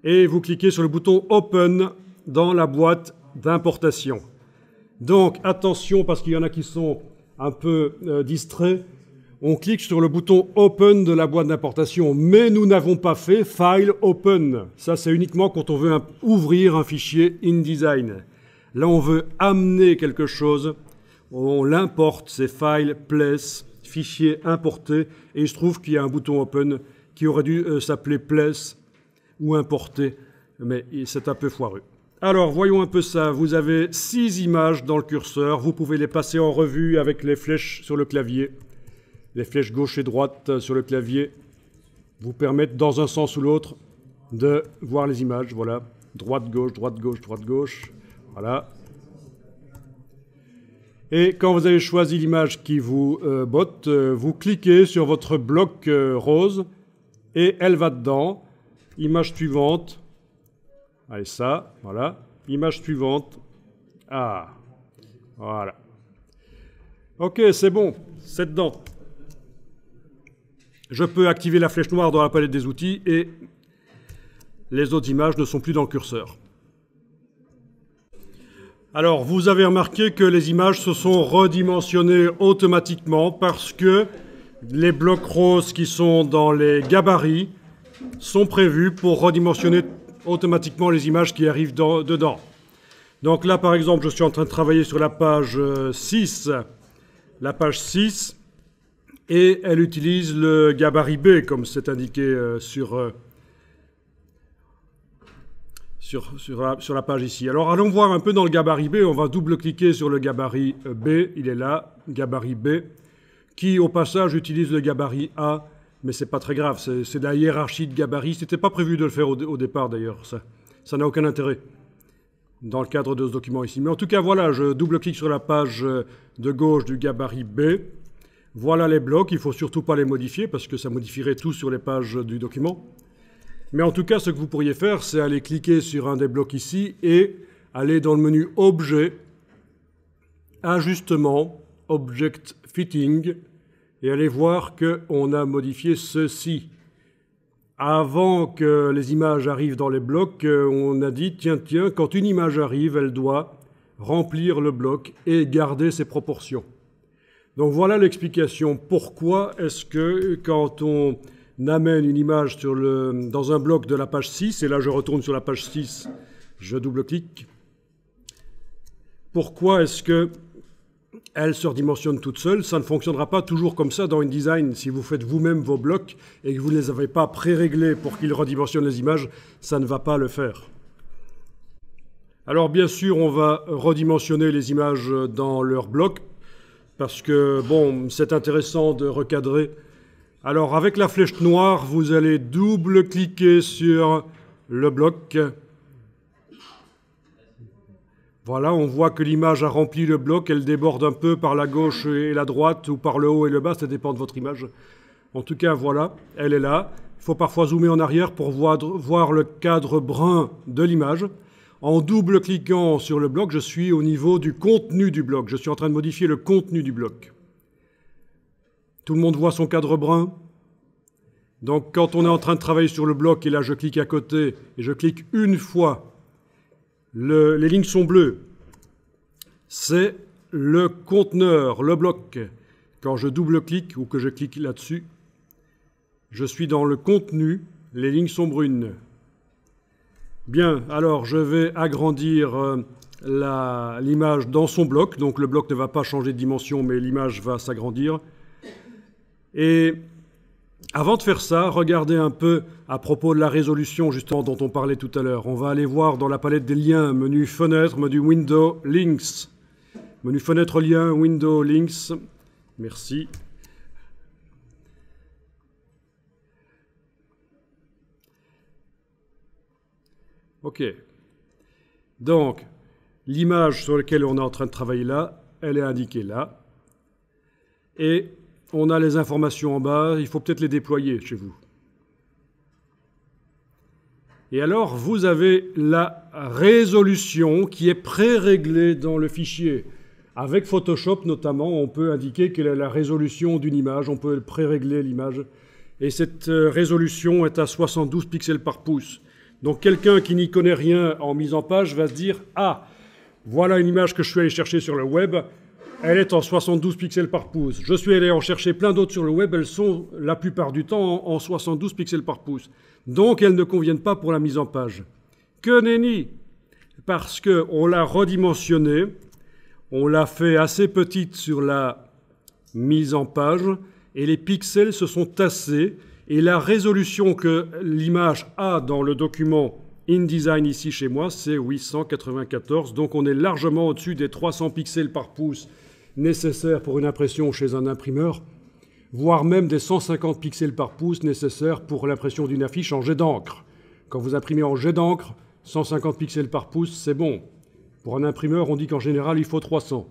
Et vous cliquez sur le bouton Open dans la boîte d'importation. Donc attention parce qu'il y en a qui sont un peu euh, distraits. On clique sur le bouton Open de la boîte d'importation, mais nous n'avons pas fait File Open. Ça, c'est uniquement quand on veut ouvrir un fichier InDesign. Là, on veut amener quelque chose. On l'importe, c'est File, Place, Fichier importé. Et il se trouve qu'il y a un bouton Open qui aurait dû euh, s'appeler Place ou Importer, mais c'est un peu foireux. Alors, voyons un peu ça. Vous avez six images dans le curseur. Vous pouvez les passer en revue avec les flèches sur le clavier. Les flèches gauche et droite euh, sur le clavier vous permettent, dans un sens ou l'autre, de voir les images. Voilà. Droite, gauche, droite, gauche, droite, gauche. Voilà. Et quand vous avez choisi l'image qui vous euh, botte, euh, vous cliquez sur votre bloc rose et elle va dedans. Image suivante, Allez, ça, voilà. Image suivante. Ah, voilà. Ok, c'est bon, c'est dedans. Je peux activer la flèche noire dans la palette des outils et les autres images ne sont plus dans le curseur. Alors, vous avez remarqué que les images se sont redimensionnées automatiquement parce que les blocs roses qui sont dans les gabarits sont prévus pour redimensionner automatiquement les images qui arrivent dedans. Donc là, par exemple, je suis en train de travailler sur la page 6. Euh, la page 6, et elle utilise le gabarit B, comme c'est indiqué euh, euh, sur, sur, sur, la, page ici. Alors allons voir un peu dans le gabarit B. On va double-cliquer sur le gabarit B. Il est là, gabarit B, qui au passage utilise le gabarit A mais c'est pas très grave. C'est de la hiérarchie de gabarit. C'était pas prévu de le faire au, départ d'ailleurs. Ça, ça n'a aucun intérêt dans le cadre de ce document ici. Mais en tout cas, voilà, je double-clique sur la page euh, de gauche du gabarit B. Voilà les blocs. Il ne faut surtout pas les modifier parce que ça modifierait tout sur les pages du document. Mais en tout cas, ce que vous pourriez faire, c'est aller cliquer sur un des blocs ici et aller dans le menu Objet, Ajustement, Object Fitting et allez voir qu'on a modifié ceci. Avant que les images arrivent dans les blocs, euh, on a dit tiens, tiens, quand une image arrive, elle doit remplir le bloc et garder ses proportions. Donc voilà l'explication. Pourquoi est-ce que quand on amène une image sur le, dans un bloc de la page 6, et là je retourne sur la page 6, je double-clique, pourquoi est-ce que elle se redimensionne toute seule. Ça ne fonctionnera pas toujours comme ça dans InDesign. Si vous faites vous-même vos blocs et que vous ne les avez pas pré-réglés pour qu'ils redimensionnent les images, ça ne va pas le faire. Alors bien sûr, on va redimensionner les images dans leur bloc parce que bon, c'est intéressant de recadrer. Alors avec la flèche noire, vous allez double-cliquer sur le bloc. Voilà, on voit que l'image a rempli le bloc, elle déborde un peu par la gauche et la droite, ou par le haut et le bas, ça dépend de votre image. En tout cas, voilà, elle est là. Il faut parfois zoomer en arrière pour voir, le cadre brun de l'image. En double-cliquant sur le bloc, je suis au niveau du contenu du bloc. Je suis en train de modifier le contenu du bloc. Tout le monde voit son cadre brun Donc quand on est en train de travailler sur le bloc, et là je clique à côté, et je clique une fois les lignes sont bleues c'est le conteneur, le bloc. Quand je double-clique ou que je clique là-dessus, je suis dans le contenu, les lignes sont brunes. Bien, alors je vais agrandir euh, l'image dans son bloc, donc le bloc ne va pas changer de dimension, mais l'image va s'agrandir. Et avant de faire ça, regardez un peu à propos de la résolution justement dont on parlait tout à l'heure. On va aller voir dans la palette des liens, menu fenêtre, menu window, links. Menu fenêtre lien, Window Links. Merci. OK. Donc, l'image sur laquelle on est en train de travailler là, elle est indiquée là. Et on a les informations en bas, il faut peut-être les déployer chez vous. Et alors, vous avez la résolution qui est pré-réglée dans le fichier. Avec Photoshop notamment, on peut indiquer quelle est la résolution d'une image, on peut pré-régler l'image. Et cette euh, résolution est à 72 pixels par pouce. Donc quelqu'un qui n'y connaît rien en mise en page va se dire Ah, voilà une image que je suis allé chercher sur le web, elle est en 72 pixels par pouce. Je suis allé en chercher plein d'autres sur le web, elles sont la plupart du temps en 72 pixels par pouce. Donc elles ne conviennent pas pour la mise en page. Que nenni Parce qu'on l'a redimensionnée on l'a fait assez petite sur la mise en page et les pixels se sont tassés et la résolution que l'image a dans le document InDesign ici chez moi, c'est 894. Donc on est largement au-dessus des 300 pixels par pouce nécessaires pour une impression chez un imprimeur, voire même des 150 pixels par pouce nécessaires pour l'impression d'une affiche en jet d'encre. Quand vous imprimez en jet d'encre, 150 pixels par pouce, c'est bon. Pour un imprimeur, on dit qu'en général, il faut 300.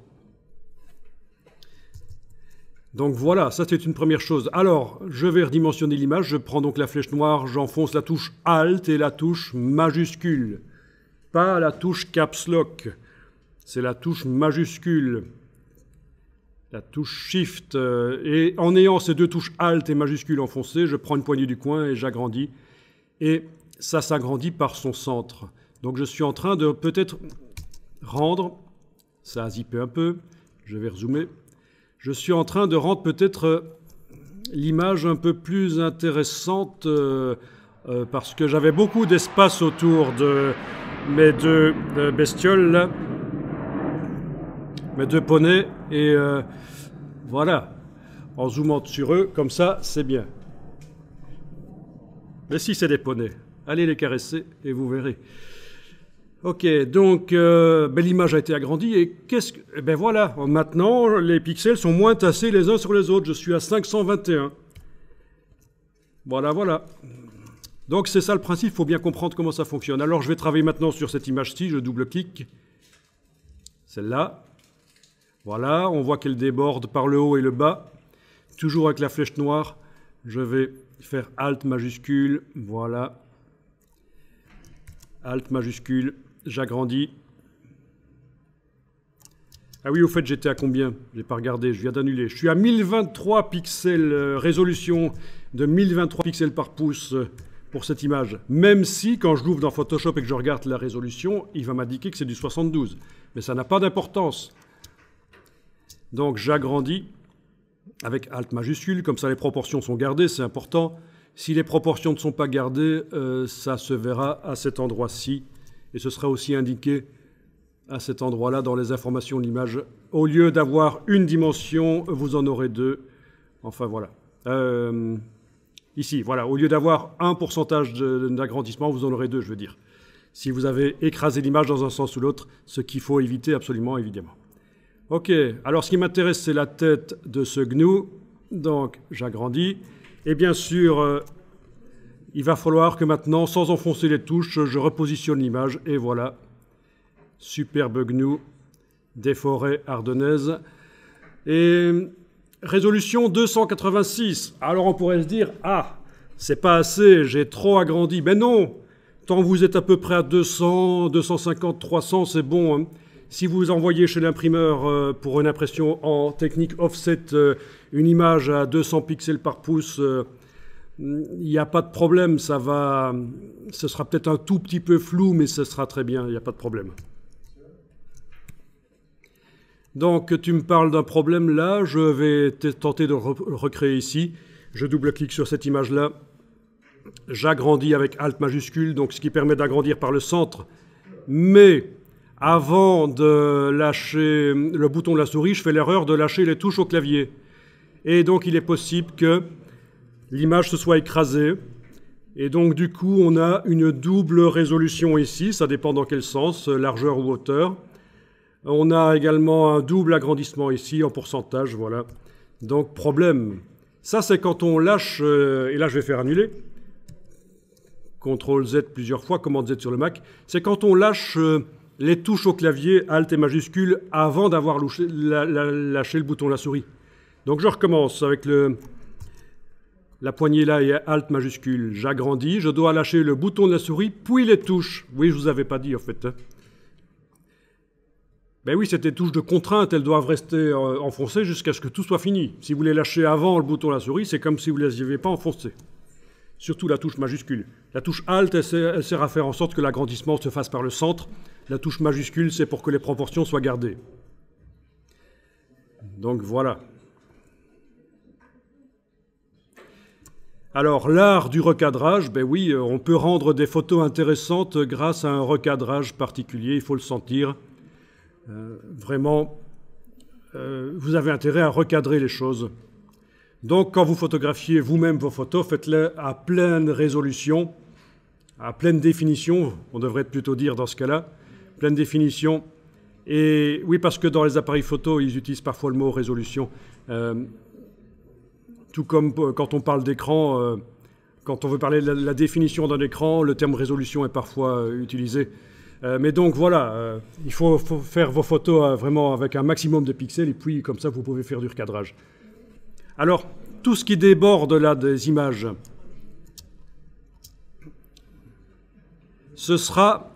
Donc voilà, ça c'est une première chose. Alors, je vais redimensionner l'image. Je prends donc la flèche noire, j'enfonce la touche Alt et la touche majuscule. Pas la touche Caps Lock. C'est la touche majuscule. La touche Shift. Euh, et en ayant ces deux touches Alt et majuscule enfoncées, je prends une poignée du coin et j'agrandis. Et ça s'agrandit par son centre. Donc je suis en train de peut-être rendre, ça a zippé un peu, je vais rezoomer. Je suis en train de rendre peut-être euh, l'image un peu plus intéressante euh, euh, parce que j'avais beaucoup d'espace autour de mes deux bestioles, mes deux poneys, et voilà, en zoomant sur eux, comme ça, c'est bien. Mais si c'est des poneys, allez les caresser et vous verrez. Ok, donc euh, ben, l'image a été agrandie et qu'est-ce que... Eh ben voilà, maintenant les pixels sont moins tassés les uns sur les autres. Je suis à 521. Voilà, voilà. Donc c'est ça le principe, il faut bien comprendre comment ça fonctionne. Alors je vais travailler maintenant sur cette image-ci, je double-clique. Celle-là. Voilà, on voit qu'elle déborde par le haut et le bas. Toujours avec la flèche noire, je vais faire Alt majuscule, voilà. Alt majuscule, J'agrandis. Ah oui, au fait, j'étais à combien n'ai pas regardé, je viens d'annuler. Je suis à 1023 pixels, euh, résolution de 1023 pixels par pouce euh, pour cette image. Même si, quand je l'ouvre dans Photoshop et que je regarde la résolution, il va m'indiquer que c'est du 72. Mais ça n'a pas d'importance. Donc j'agrandis avec Alt majuscule, comme ça les proportions sont gardées, c'est important. Si les proportions ne sont pas gardées, euh, ça se verra à cet endroit-ci et ce sera aussi indiqué à cet endroit-là dans les informations de l'image. Au lieu d'avoir une dimension, vous en aurez deux. Enfin voilà. Euh, ici, voilà. Au lieu d'avoir un pourcentage d'agrandissement, vous en aurez deux, je veux dire. Si vous avez écrasé l'image dans un sens ou l'autre, ce qu'il faut éviter absolument, évidemment. Ok, alors ce qui m'intéresse, c'est la tête de ce gnou. Donc j'agrandis. Et bien sûr, euh, il va falloir que maintenant, sans enfoncer les touches, je repositionne l'image et voilà. Superbe gnou des forêts ardennaises. Et résolution 286. Alors on pourrait se dire Ah, c'est pas assez, j'ai trop agrandi. Mais ben non Tant vous êtes à peu près à 200, 250, 300, c'est bon. Hein. Si vous envoyez chez l'imprimeur euh, pour une impression en technique offset euh, une image à 200 pixels par pouce, euh, il n'y a pas de problème, ça va. Ce sera peut-être un tout petit peu flou, mais ce sera très bien, il n'y a pas de problème. Donc tu me parles d'un problème là, je vais tenter de recréer ici. Je double-clique sur cette image-là. J'agrandis avec Alt majuscule, donc ce qui permet d'agrandir par le centre. Mais avant de lâcher le bouton de la souris, je fais l'erreur de lâcher les touches au clavier. Et donc il est possible que l'image se soit écrasée. Et donc du coup, on a une double résolution ici, ça dépend dans quel sens, largeur ou hauteur. On a également un double agrandissement ici en pourcentage, voilà. Donc problème. Ça c'est quand on lâche, euh, et là je vais faire annuler, CTRL Z plusieurs fois, commande Z sur le Mac, c'est quand on lâche euh, les touches au clavier, Alt et majuscule, avant d'avoir lâché le bouton de la souris. Donc je recommence avec le, la poignée là est Alt majuscule. J'agrandis, je dois lâcher le bouton de la souris, puis les touches. Oui, je vous avais pas dit en fait. Hein. Ben oui, c'est des touches de contrainte, elles doivent rester euh, enfoncées jusqu'à ce que tout soit fini. Si vous les lâchez avant le bouton de la souris, c'est comme si vous ne les aviez pas enfoncées. Surtout la touche majuscule. La touche Alt, elle sert à faire en sorte que l'agrandissement se fasse par le centre. La touche majuscule, c'est pour que les proportions soient gardées. Donc voilà. Alors l'art du recadrage, ben oui, euh, on peut rendre des photos intéressantes grâce à un recadrage particulier, il faut le sentir. Euh, vraiment, euh, vous avez intérêt à recadrer les choses. Donc quand vous photographiez vous-même vos photos, faites-les à pleine résolution, à pleine définition, on devrait plutôt dire dans ce cas-là, pleine définition. Et oui, parce que dans les appareils photo, ils utilisent parfois le mot résolution. Tout comme euh, quand on parle d'écran, euh, quand on veut parler de la, définition d'un écran, le terme résolution est parfois euh, utilisé. mais donc voilà, il faut, faire vos photos vraiment avec un maximum de pixels et puis comme ça vous pouvez faire du recadrage. Alors, tout ce qui déborde là des images, ce sera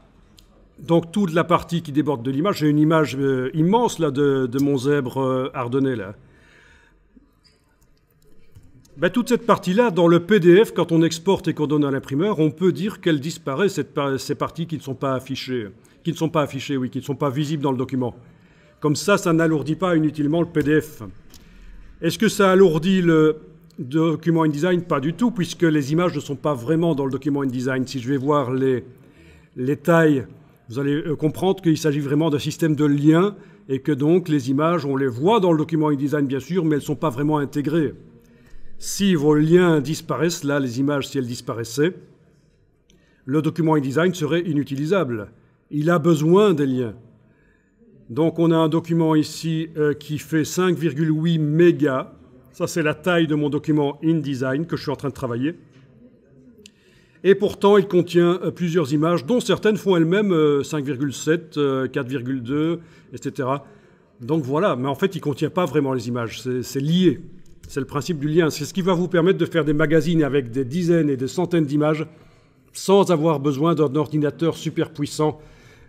donc toute la partie qui déborde de l'image. J'ai une image immense là de, de mon zèbre ardennais là. Bah, toute cette partie-là, dans le PDF, quand on exporte et qu'on donne à l'imprimeur, on peut dire qu'elle disparaît, ces parties qui ne sont pas affichées, qui ne sont pas affichées, qui ne sont pas visibles dans le document. Comme ça, ça n'alourdit pas inutilement le PDF. Est-ce que ça alourdit le document InDesign Pas du tout, puisque les images ne sont pas vraiment dans le document InDesign. Si je vais voir les, les tailles, vous allez euh, comprendre qu'il s'agit vraiment d'un système de liens et que donc les images, on les voit dans le document InDesign, bien sûr, mais elles ne sont pas vraiment intégrées. Si vos liens disparaissent, là, les images, si elles disparaissaient, le document InDesign serait inutilisable. Il a besoin des liens. Donc on a un document ici euh, qui fait 5,8 mégas. Ça, c'est la taille de mon document InDesign que je suis en train de travailler. Et pourtant, il contient euh, plusieurs images, dont certaines font elles-mêmes 5,7, 4,2, etc. Donc voilà, mais en fait, il ne contient pas vraiment les images, c'est lié. C'est le principe du lien. C'est ce qui va vous permettre de faire des magazines avec des dizaines et des centaines d'images sans avoir besoin d'un ordinateur super puissant.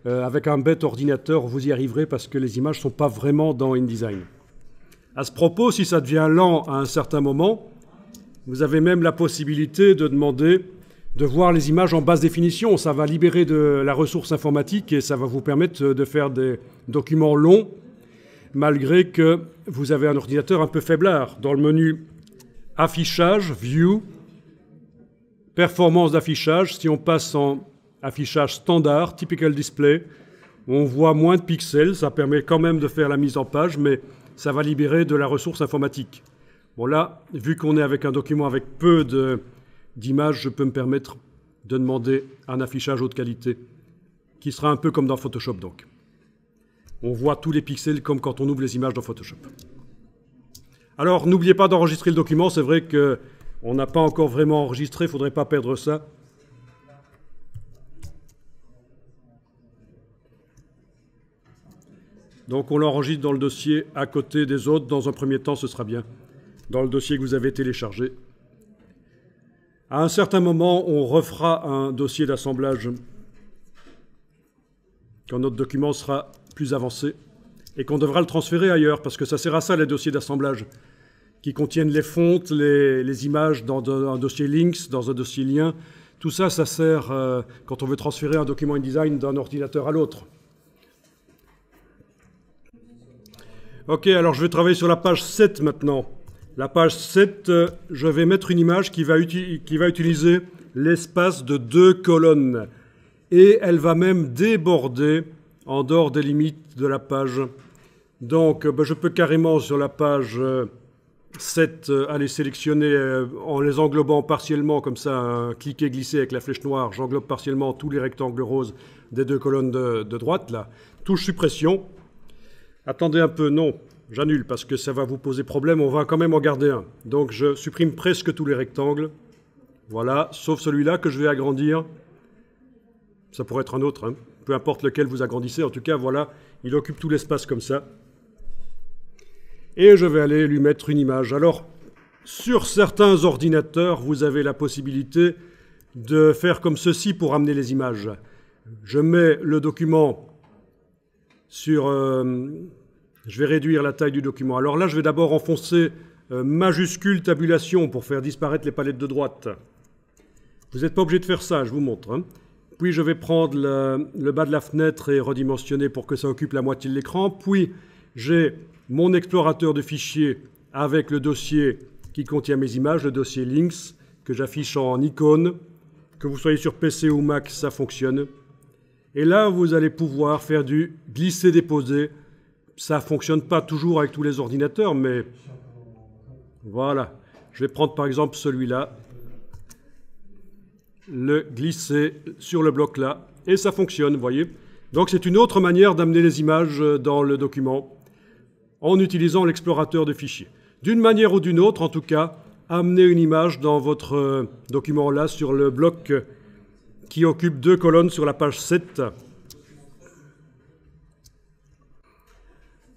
Euh, avec un bête ordinateur, vous y arriverez parce que les images ne sont pas vraiment dans InDesign. À ce propos, si ça devient lent à un certain moment, vous avez même la possibilité de demander de voir les images en basse définition. Ça va libérer de la ressource informatique et ça va vous permettre de faire des documents longs malgré que vous avez un ordinateur un peu faiblard. Dans le menu Affichage, View, Performance d'affichage, si on passe en affichage standard, Typical Display, on voit moins de pixels, ça permet quand même de faire la mise en page, mais ça va libérer de la ressource informatique. Bon là, vu qu'on est avec un document avec peu d'images, je peux me permettre de demander un affichage haute qualité, qui sera un peu comme dans Photoshop donc on voit tous les pixels comme quand on ouvre les images dans Photoshop. Alors n'oubliez pas d'enregistrer le document, c'est vrai qu'on n'a pas encore vraiment enregistré, il ne faudrait pas perdre ça. Donc on l'enregistre dans le dossier à côté des autres, dans un premier temps ce sera bien, dans le dossier que vous avez téléchargé. À un certain moment, on refera un dossier d'assemblage quand notre document sera plus avancé, et qu'on devra le transférer ailleurs, parce que ça sert à ça les dossiers d'assemblage, qui contiennent les fontes, les, images dans un dossier links, dans un dossier lien. Tout ça, ça sert euh, quand on veut transférer un document InDesign d'un ordinateur à l'autre. Ok, alors je vais travailler sur la page 7 maintenant. La page 7, euh, je vais mettre une image qui va utiliser l'espace de deux colonnes. Et elle va même déborder en dehors des limites de la page. Donc euh, ben, je peux carrément sur la page 7 euh, euh, aller sélectionner en les englobant partiellement comme ça, cliquer glisser avec la flèche noire, j'englobe partiellement tous les rectangles roses des deux colonnes de, droite là. Touche suppression. Attendez un peu, non, j'annule parce que ça va vous poser problème, on va quand même en garder un. Donc je supprime presque tous les rectangles. Voilà, sauf celui-là que je vais agrandir. Ça pourrait être un autre. Hein peu importe lequel vous agrandissez. En tout cas, voilà, il occupe tout l'espace comme ça. Et je vais aller lui mettre une image. Alors, sur certains ordinateurs, vous avez la possibilité de faire comme ceci pour amener les images. Je mets le document sur... Euh, je vais réduire la taille du document. Alors là, je vais d'abord enfoncer euh, majuscule tabulation pour faire disparaître les palettes de droite. Vous n'êtes pas obligé de faire ça, je vous montre. Hein puis je vais prendre le, bas de la fenêtre et redimensionner pour que ça occupe la moitié de l'écran, puis j'ai mon explorateur de fichiers avec le dossier qui contient mes images, le dossier links, que j'affiche en icône. Que vous soyez sur PC ou Mac, ça fonctionne. Et là, vous allez pouvoir faire du glisser-déposer. Ça ne fonctionne pas toujours avec tous les ordinateurs, mais voilà. Je vais prendre par exemple celui-là le glisser sur le bloc là, et ça fonctionne, vous voyez. Donc c'est une autre manière d'amener les images dans le document en utilisant l'explorateur de fichiers. D'une manière ou d'une autre, en tout cas, amener une image dans votre euh, document là sur le bloc qui occupe deux colonnes sur la page 7.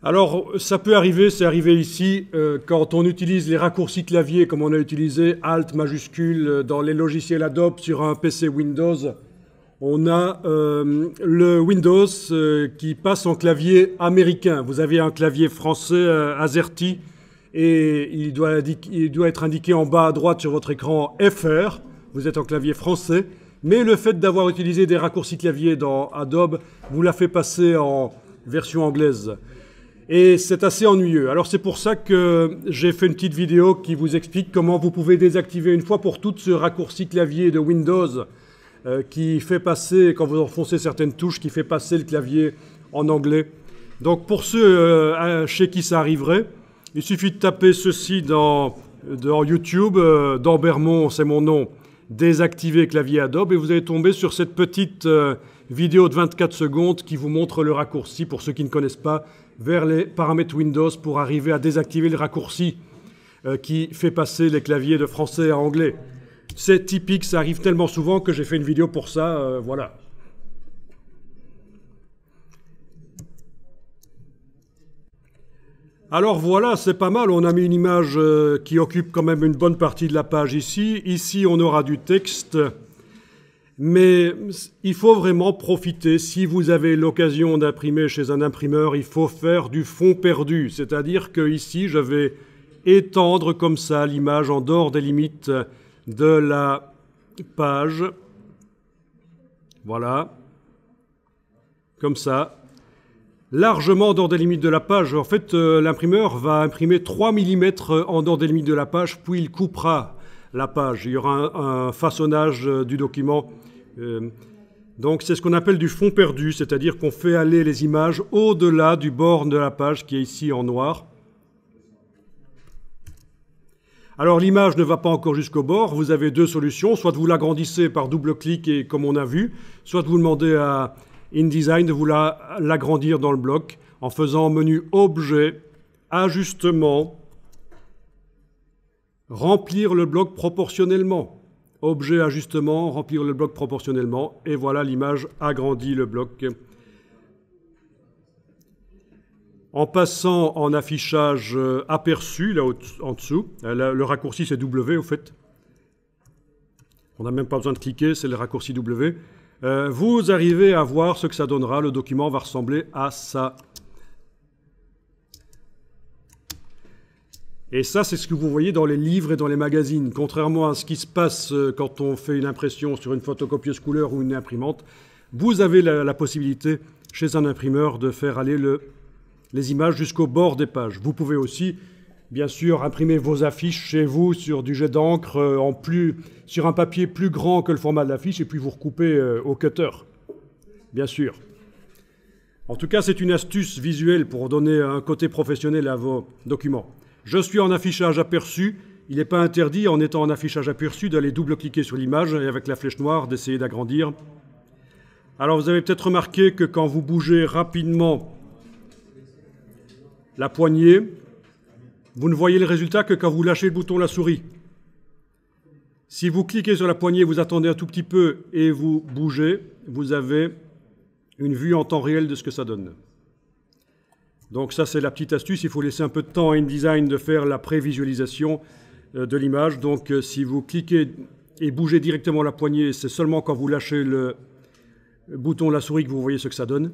Alors, ça peut arriver, c'est arrivé ici, euh, quand on utilise les raccourcis clavier comme on a utilisé Alt majuscule euh, dans les logiciels Adobe sur un PC Windows, on a euh, le Windows qui passe en clavier américain. Vous avez un clavier français AZERTY et il doit, il doit, être indiqué en bas à droite sur votre écran FR. Vous êtes en clavier français, mais le fait d'avoir utilisé des raccourcis clavier dans Adobe vous la fait passer en version anglaise. Et c'est assez ennuyeux. Alors c'est pour ça que j'ai fait une petite vidéo qui vous explique comment vous pouvez désactiver une fois pour toutes ce raccourci clavier de Windows euh, qui fait passer, quand vous enfoncez certaines touches, qui fait passer le clavier en anglais. Donc pour ceux euh, chez qui ça arriverait, il suffit de taper ceci dans, YouTube, euh, dans Bermond, c'est mon nom, désactiver clavier Adobe, et vous allez tomber sur cette petite vidéo de 24 secondes qui vous montre le raccourci pour ceux qui ne connaissent pas vers les paramètres Windows pour arriver à désactiver le raccourci euh, qui fait passer les claviers de français à anglais. C'est typique, ça arrive tellement souvent que j'ai fait une vidéo pour ça, euh, voilà. Alors voilà, c'est pas mal, on a mis une image euh, qui occupe quand même une bonne partie de la page ici. Ici, on aura du texte. Mais il faut vraiment profiter. Si vous avez l'occasion d'imprimer chez un imprimeur, il faut faire du fond perdu. C'est-à-dire que ici, je vais étendre comme ça l'image en dehors des limites de la page. Voilà. Comme ça. Largement en dehors des limites de la page. En fait, euh, l'imprimeur va imprimer 3 mm en dehors des limites de la page, puis il coupera la page. Il y aura un, façonnage euh, du document. Euh, donc c'est ce qu'on appelle du fond perdu, c'est-à-dire qu'on fait aller les images au-delà du bord de la page qui est ici en noir. Alors l'image ne va pas encore jusqu'au bord, vous avez deux solutions, soit vous l'agrandissez par double clic et comme on a vu, soit vous demandez à InDesign de vous l'agrandir dans le bloc en faisant menu objet, ajustement, remplir le bloc proportionnellement. Objet ajustement, remplir le bloc proportionnellement. Et voilà, l'image agrandit le bloc. En passant en affichage euh, aperçu, là en dessous, euh, le raccourci c'est W au fait. On n'a même pas besoin de cliquer, c'est le raccourci W. Euh, vous arrivez à voir ce que ça donnera. Le document va ressembler à ça. Et ça, c'est ce que vous voyez dans les livres et dans les magazines. Contrairement à ce qui se passe euh, quand on fait une impression sur une photocopieuse couleur ou une imprimante, vous avez la, possibilité chez un imprimeur de faire aller le, les images jusqu'au bord des pages. Vous pouvez aussi, bien sûr, imprimer vos affiches chez vous sur du jet d'encre, euh, en plus, sur un papier plus grand que le format de l'affiche, et puis vous recouper euh, au cutter. Bien sûr. En tout cas, c'est une astuce visuelle pour donner un côté professionnel à vos documents. Je suis en affichage aperçu. Il n'est pas interdit, en étant en affichage aperçu, d'aller double-cliquer sur l'image et avec la flèche noire d'essayer d'agrandir. Alors vous avez peut-être remarqué que quand vous bougez rapidement la poignée, vous ne voyez le résultat que quand vous lâchez le bouton la souris. Si vous cliquez sur la poignée, vous attendez un tout petit peu et vous bougez, vous avez une vue en temps réel de ce que ça donne. Donc ça, c'est la petite astuce. Il faut laisser un peu de temps à InDesign de faire la prévisualisation euh, de l'image. Donc euh, si vous cliquez et bougez directement la poignée, c'est seulement quand vous lâchez le bouton de la souris que vous voyez ce que ça donne.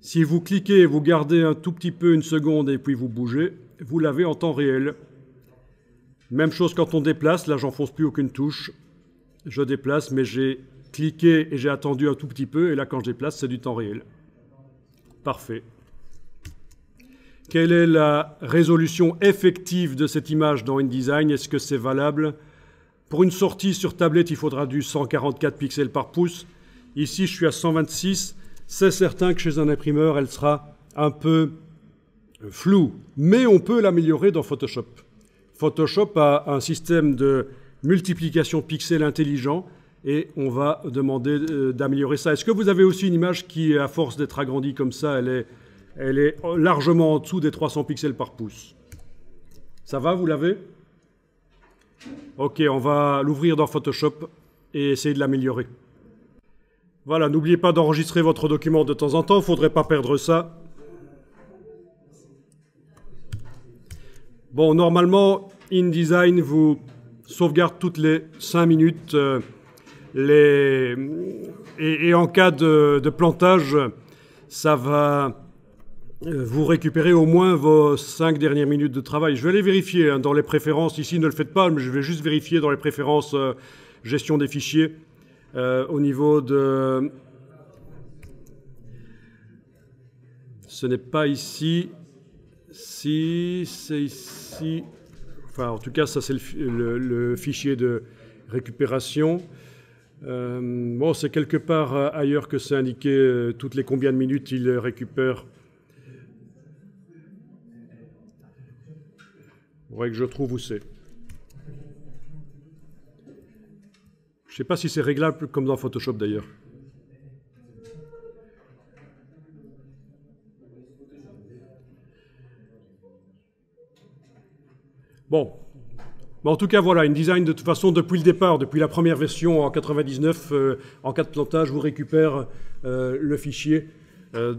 Si vous cliquez et vous gardez un tout petit peu une seconde et puis vous bougez, vous l'avez en temps réel. Même chose quand on déplace, là j'enfonce plus aucune touche. Je déplace mais j'ai cliqué et j'ai attendu un tout petit peu et là quand je déplace c'est du temps réel. Parfait. Quelle est la résolution effective de cette image dans InDesign Est-ce que c'est valable Pour une sortie sur tablette, il faudra du 144 pixels par pouce. Ici, je suis à 126. C'est certain que chez un imprimeur, elle sera un peu floue, mais on peut l'améliorer dans Photoshop. Photoshop a un système de multiplication pixels intelligent et on va demander euh, d'améliorer ça. Est-ce que vous avez aussi une image qui, à force d'être agrandie comme ça, elle est elle est largement en dessous des 300 pixels par pouce. Ça va, vous l'avez Ok, on va l'ouvrir dans Photoshop et essayer de l'améliorer. Voilà, n'oubliez pas d'enregistrer votre document de temps en temps, il ne faudrait pas perdre ça. Bon, normalement, InDesign vous sauvegarde toutes les 5 minutes euh, Et, en cas de plantage, ça va euh, vous récupérez au moins vos cinq dernières minutes de travail. Je vais les vérifier hein, dans les préférences. Ici, ne le faites pas, mais je vais juste vérifier dans les préférences euh, gestion des fichiers euh, au niveau de. Ce n'est pas ici. Si, c'est ici. Enfin, en tout cas, ça, c'est le, fichier de récupération. bon, c'est quelque part ailleurs que c'est indiqué toutes les combien de minutes il récupère faudrait que je trouve où c'est. Je ne sais pas si c'est réglable comme dans Photoshop d'ailleurs. Bon. en tout cas, voilà, une design de toute façon, depuis le départ, depuis la première version en 99, euh, en cas de plantage, vous récupère euh, le fichier. Euh,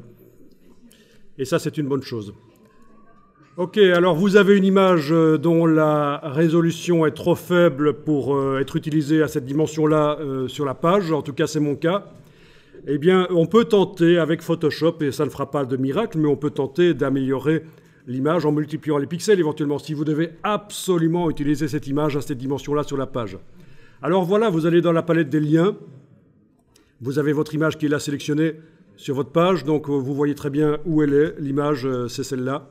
et ça, c'est une bonne chose. Ok, alors vous avez une image euh, dont la résolution est trop faible pour euh, être utilisée à cette dimension-là euh, sur la page, en tout cas c'est mon cas. Eh bien, on peut tenter avec Photoshop, et ça ne fera pas de miracle, mais on peut tenter d'améliorer l'image en multipliant les pixels éventuellement, si vous devez absolument utiliser cette image à cette dimension-là sur la page. Alors voilà, vous allez dans la palette des liens, vous avez votre image qui est là sélectionnée sur votre page, donc vous voyez très bien où elle est, l'image c'est celle-là.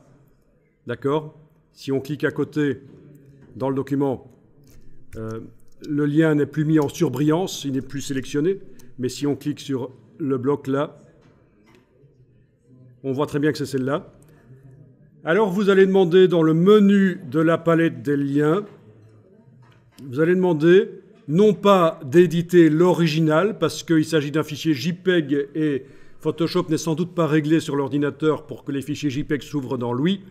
D'accord Si on clique à côté dans le document, euh, le lien n'est plus mis en surbrillance, il n'est plus sélectionné. Mais si on clique sur le bloc là, on voit très bien que c'est celle-là. Alors vous allez demander dans le menu de la palette des liens, vous allez demander non pas d'éditer l'original, parce qu'il s'agit d'un fichier JPEG et Photoshop n'est sans doute pas réglé sur l'ordinateur pour que les fichiers JPEG s'ouvrent dans lui,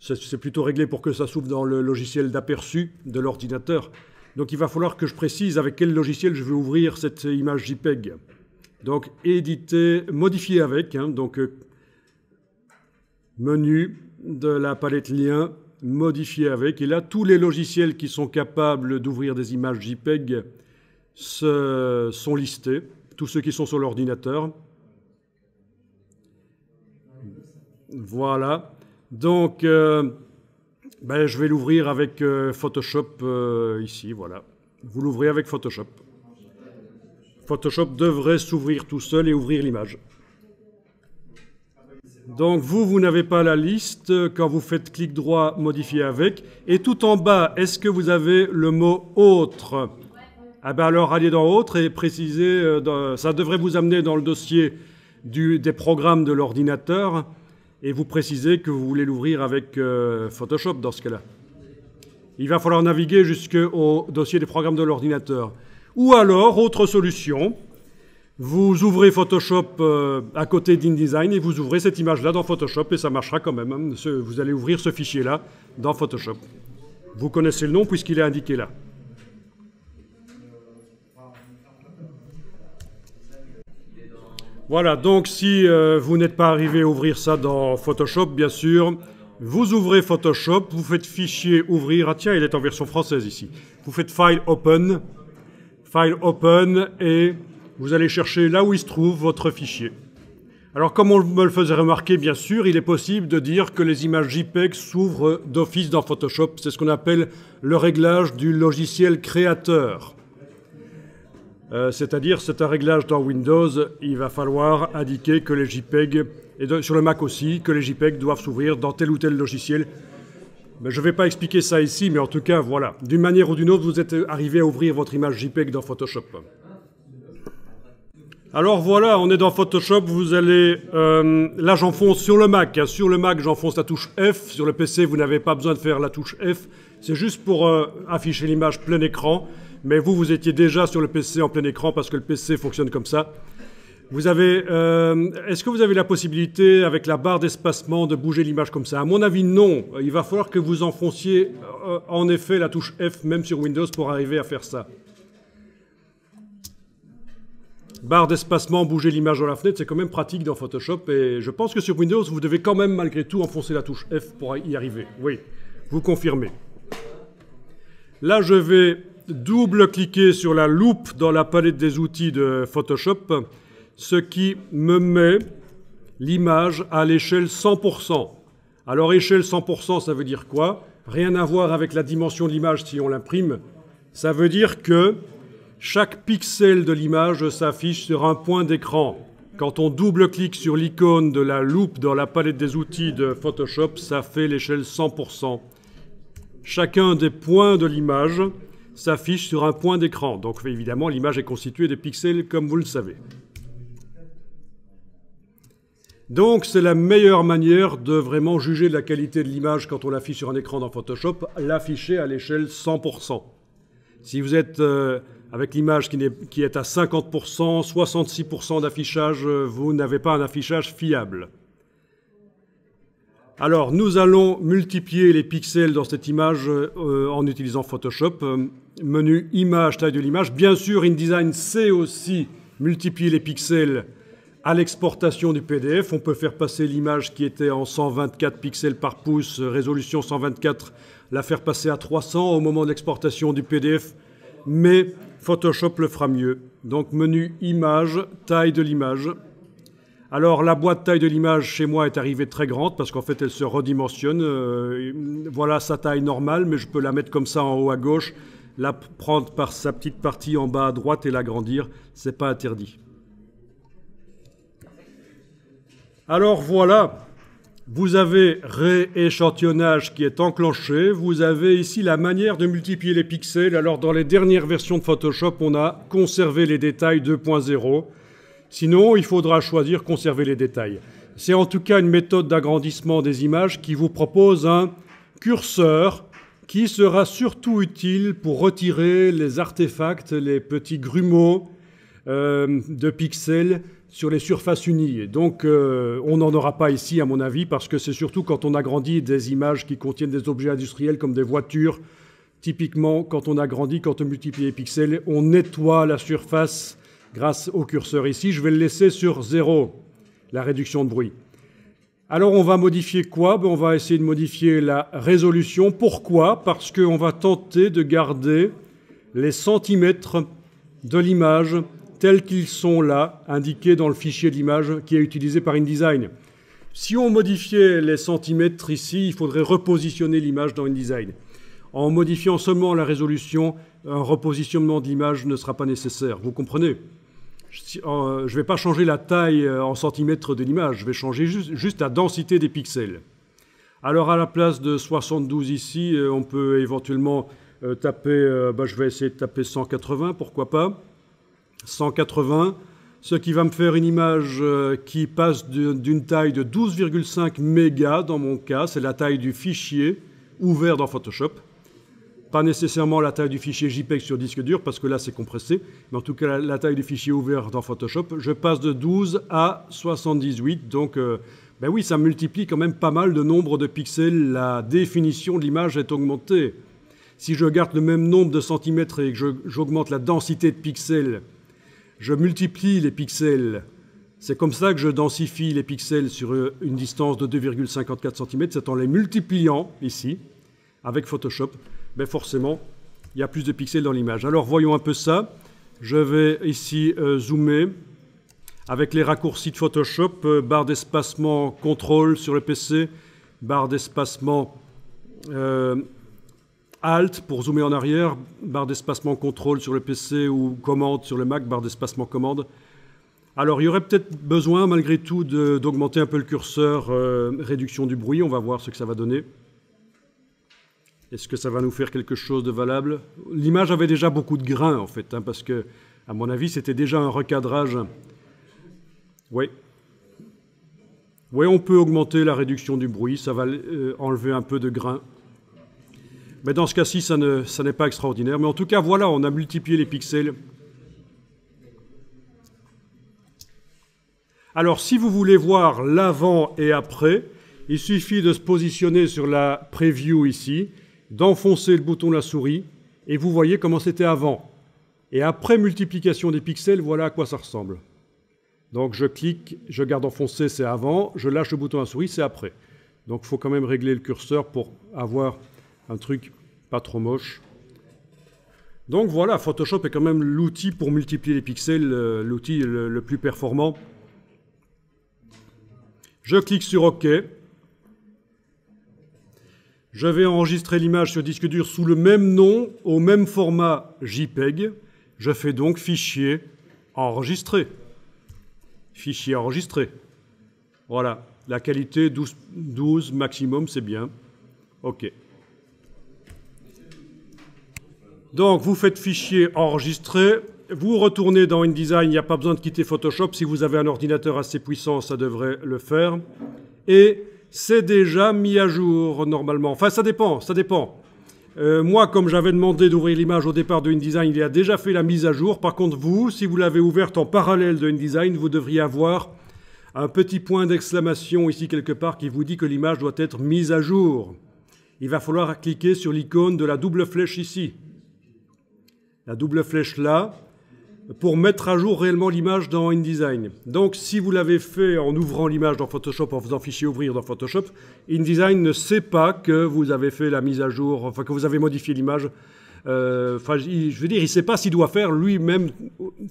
c'est plutôt réglé pour que ça s'ouvre dans le logiciel d'aperçu de l'ordinateur. Donc il va falloir que je précise avec quel logiciel je veux ouvrir cette image JPEG. Donc éditer, modifier avec, hein. donc euh, menu de la palette lien, modifier avec. Et là, tous les logiciels qui sont capables d'ouvrir des images JPEG se, sont listés, tous ceux qui sont sur l'ordinateur. Voilà. Donc, euh, ben, je vais l'ouvrir avec euh, Photoshop euh, ici, voilà. Vous l'ouvrez avec Photoshop. Photoshop devrait s'ouvrir tout seul et ouvrir l'image. Donc vous, vous n'avez pas la liste. Quand vous faites clic droit, modifier avec. Et tout en bas, est-ce que vous avez le mot autre Ah ben alors allez dans autre et précisez. ça devrait vous amener dans le dossier des programmes de l'ordinateur et vous précisez que vous voulez l'ouvrir avec euh, Photoshop dans ce cas-là. Il va falloir naviguer jusqu'au dossier des programmes de l'ordinateur. Ou alors, autre solution, vous ouvrez Photoshop euh, à côté d'InDesign et vous ouvrez cette image-là dans Photoshop et ça marchera quand même. Hein. vous allez ouvrir ce fichier-là dans Photoshop. Vous connaissez le nom puisqu'il est indiqué là. Voilà, donc si euh, vous n'êtes pas arrivé à ouvrir ça dans Photoshop, bien sûr, vous ouvrez Photoshop, vous faites fichier ouvrir. Ah tiens, il est en version française ici. Vous faites file open, file open et vous allez chercher là où il se trouve votre fichier. Alors comme on me le faisait remarquer, bien sûr, il est possible de dire que les images JPEG s'ouvrent d'office dans Photoshop. C'est ce qu'on appelle le réglage du logiciel créateur. Euh, c'est-à-dire, c'est un réglage dans Windows, il va falloir indiquer que les JPEG, et sur le Mac aussi, que les JPEG doivent s'ouvrir dans tel ou tel logiciel. Mais je ne vais pas expliquer ça ici, mais en tout cas, voilà. D'une manière ou d'une autre, vous êtes arrivé à ouvrir votre image JPEG dans Photoshop. Alors voilà, on est dans Photoshop, vous allez... Euh, là j'enfonce sur le Mac, hein. sur le Mac j'enfonce la touche F, sur le PC vous n'avez pas besoin de faire la touche F, c'est juste pour euh, afficher l'image plein écran mais vous, vous étiez déjà sur le PC en plein écran parce que le PC fonctionne comme ça. Vous avez, euh, est-ce que vous avez la possibilité, avec la barre d'espacement, de bouger l'image comme ça À mon avis, non. Il va falloir que vous enfonciez, euh, en effet, la touche F, même sur Windows, pour arriver à faire ça. Barre d'espacement, bouger l'image dans la fenêtre, c'est quand même pratique dans Photoshop. Et je pense que sur Windows, vous devez quand même, malgré tout, enfoncer la touche F pour y arriver. Oui, vous confirmez. Là, je vais double-cliquer sur la loupe dans la palette des outils de Photoshop, ce qui me met l'image à l'échelle 100%. Alors échelle 100%, ça veut dire quoi Rien à voir avec la dimension de l'image si on l'imprime. Ça veut dire que chaque pixel de l'image s'affiche sur un point d'écran. Quand on double-clique sur l'icône de la loupe dans la palette des outils de Photoshop, ça fait l'échelle 100%. Chacun des points de l'image s'affiche sur un point d'écran. Donc évidemment, l'image est constituée de pixels, comme vous le savez. Donc c'est la meilleure manière de vraiment juger la qualité de l'image quand on l'affiche sur un écran dans Photoshop, l'afficher à l'échelle 100%. Si vous êtes euh, avec l'image qui, est à 50%, 66% d'affichage, euh, vous n'avez pas un affichage fiable. Alors, nous allons multiplier les pixels dans cette image euh, en utilisant Photoshop. Euh, menu Image, taille de l'image. Bien sûr, InDesign sait aussi multiplier les pixels à l'exportation du PDF. On peut faire passer l'image qui était en 124 pixels par pouce, euh, résolution 124, la faire passer à 300 au moment de l'exportation du PDF. Mais Photoshop le fera mieux. Donc menu Image, taille de l'image. Alors la boîte taille de l'image chez moi est arrivée très grande parce qu'en fait elle se redimensionne. Euh, voilà sa taille normale, mais je peux la mettre comme ça en haut à gauche, la prendre par sa petite partie en bas à droite et l'agrandir. C'est pas interdit. Alors voilà, vous avez rééchantillonnage qui est enclenché. Vous avez ici la manière de multiplier les pixels. Alors dans les dernières versions de Photoshop, on a conservé les détails 2.0. Sinon, il faudra choisir conserver les détails. C'est en tout cas une méthode d'agrandissement des images qui vous propose un curseur qui sera surtout utile pour retirer les artefacts, les petits grumeaux euh, de pixels sur les surfaces unies. donc euh, on n'en aura pas ici à mon avis parce que c'est surtout quand on agrandit des images qui contiennent des objets industriels comme des voitures. Typiquement, quand on agrandit, quand on multiplie les pixels, on nettoie la surface grâce au curseur ici. Je vais le laisser sur 0, la réduction de bruit. Alors on va modifier quoi ben, On va essayer de modifier la résolution. Pourquoi Parce qu'on va tenter de garder les centimètres de l'image tels qu'ils sont là, indiqués dans le fichier d'image qui est utilisé par InDesign. Si on modifiait les centimètres ici, il faudrait repositionner l'image dans InDesign. En modifiant seulement la résolution, un repositionnement de l'image ne sera pas nécessaire. Vous comprenez je ne euh, vais pas changer la taille euh, en centimètres de l'image, je vais changer juste, la densité des pixels. Alors à la place de 72 ici, euh, on peut éventuellement taper, bah, je vais essayer de taper 180, pourquoi pas. 180, ce qui va me faire une image qui passe d'une taille de 12,5 mégas dans mon cas, c'est la taille du fichier ouvert dans Photoshop. Pas nécessairement la taille du fichier JPEG sur disque dur, parce que là c'est compressé, mais en tout cas la, taille du fichier ouvert dans Photoshop. Je passe de 12 à 78, donc euh, ben oui, ça multiplie quand même pas mal de nombre de pixels. La définition de l'image est augmentée. Si je garde le même nombre de centimètres et que j'augmente la densité de pixels, je multiplie les pixels. C'est comme ça que je densifie les pixels sur euh, une distance de 2,54 cm, c'est en les multipliant ici avec Photoshop ben forcément, il y a plus de pixels dans l'image. Alors voyons un peu ça. Je vais ici euh, zoomer avec les raccourcis de Photoshop, euh, barre d'espacement contrôle sur le PC, barre d'espacement euh, Alt pour zoomer en arrière, barre d'espacement contrôle sur le PC ou commande sur le Mac, barre d'espacement commande. Alors, il y aurait peut-être besoin, malgré tout, d'augmenter un peu le curseur réduction du bruit. On va voir ce que ça va donner. Est-ce que ça va nous faire quelque chose de valable L'image avait déjà beaucoup de grains, en fait, hein, parce que, à mon avis, c'était déjà un recadrage. Oui. Oui, on peut augmenter la réduction du bruit, ça va euh, enlever un peu de grains. Mais dans ce cas-ci, ça, ça n'est pas extraordinaire. Mais en tout cas, voilà, on a multiplié les pixels. Alors, si vous voulez voir l'avant et après, il suffit de se positionner sur la preview ici d'enfoncer le bouton de la souris, et vous voyez comment c'était avant. Et après multiplication des pixels, voilà à quoi ça ressemble. Donc je clique, je garde enfoncé, c'est avant, je lâche le bouton de la souris, c'est après. Donc il faut quand même régler le curseur pour avoir un truc pas trop moche. Donc voilà, Photoshop est quand même l'outil pour multiplier les pixels, euh, l'outil le plus performant. Je clique sur OK. Je vais enregistrer l'image sur disque dur sous le même nom, au même format JPEG. Je fais donc fichier enregistré. Fichier enregistré. Voilà, la qualité 12, 12 maximum, c'est bien. OK. Donc, vous faites fichier enregistré. Vous retournez dans InDesign, il n'y a pas besoin de quitter Photoshop. Si vous avez un ordinateur assez puissant, ça devrait le faire. Et c'est déjà mis à jour normalement. Enfin, ça dépend, ça dépend. Euh, moi, comme j'avais demandé d'ouvrir l'image au départ de InDesign, il a déjà fait la mise à jour. Par contre, vous, si vous l'avez ouverte en parallèle de InDesign, vous devriez avoir un petit point d'exclamation ici quelque part qui vous dit que l'image doit être mise à jour. Il va falloir cliquer sur l'icône de la double flèche ici. La double flèche là, pour mettre à jour réellement l'image dans InDesign. Donc si vous l'avez fait en ouvrant l'image dans Photoshop, en faisant fichier ouvrir dans Photoshop, InDesign ne sait pas que vous avez fait la mise à jour, enfin que vous avez modifié l'image. Euh, enfin, je veux dire, il ne sait pas s'il doit faire lui-même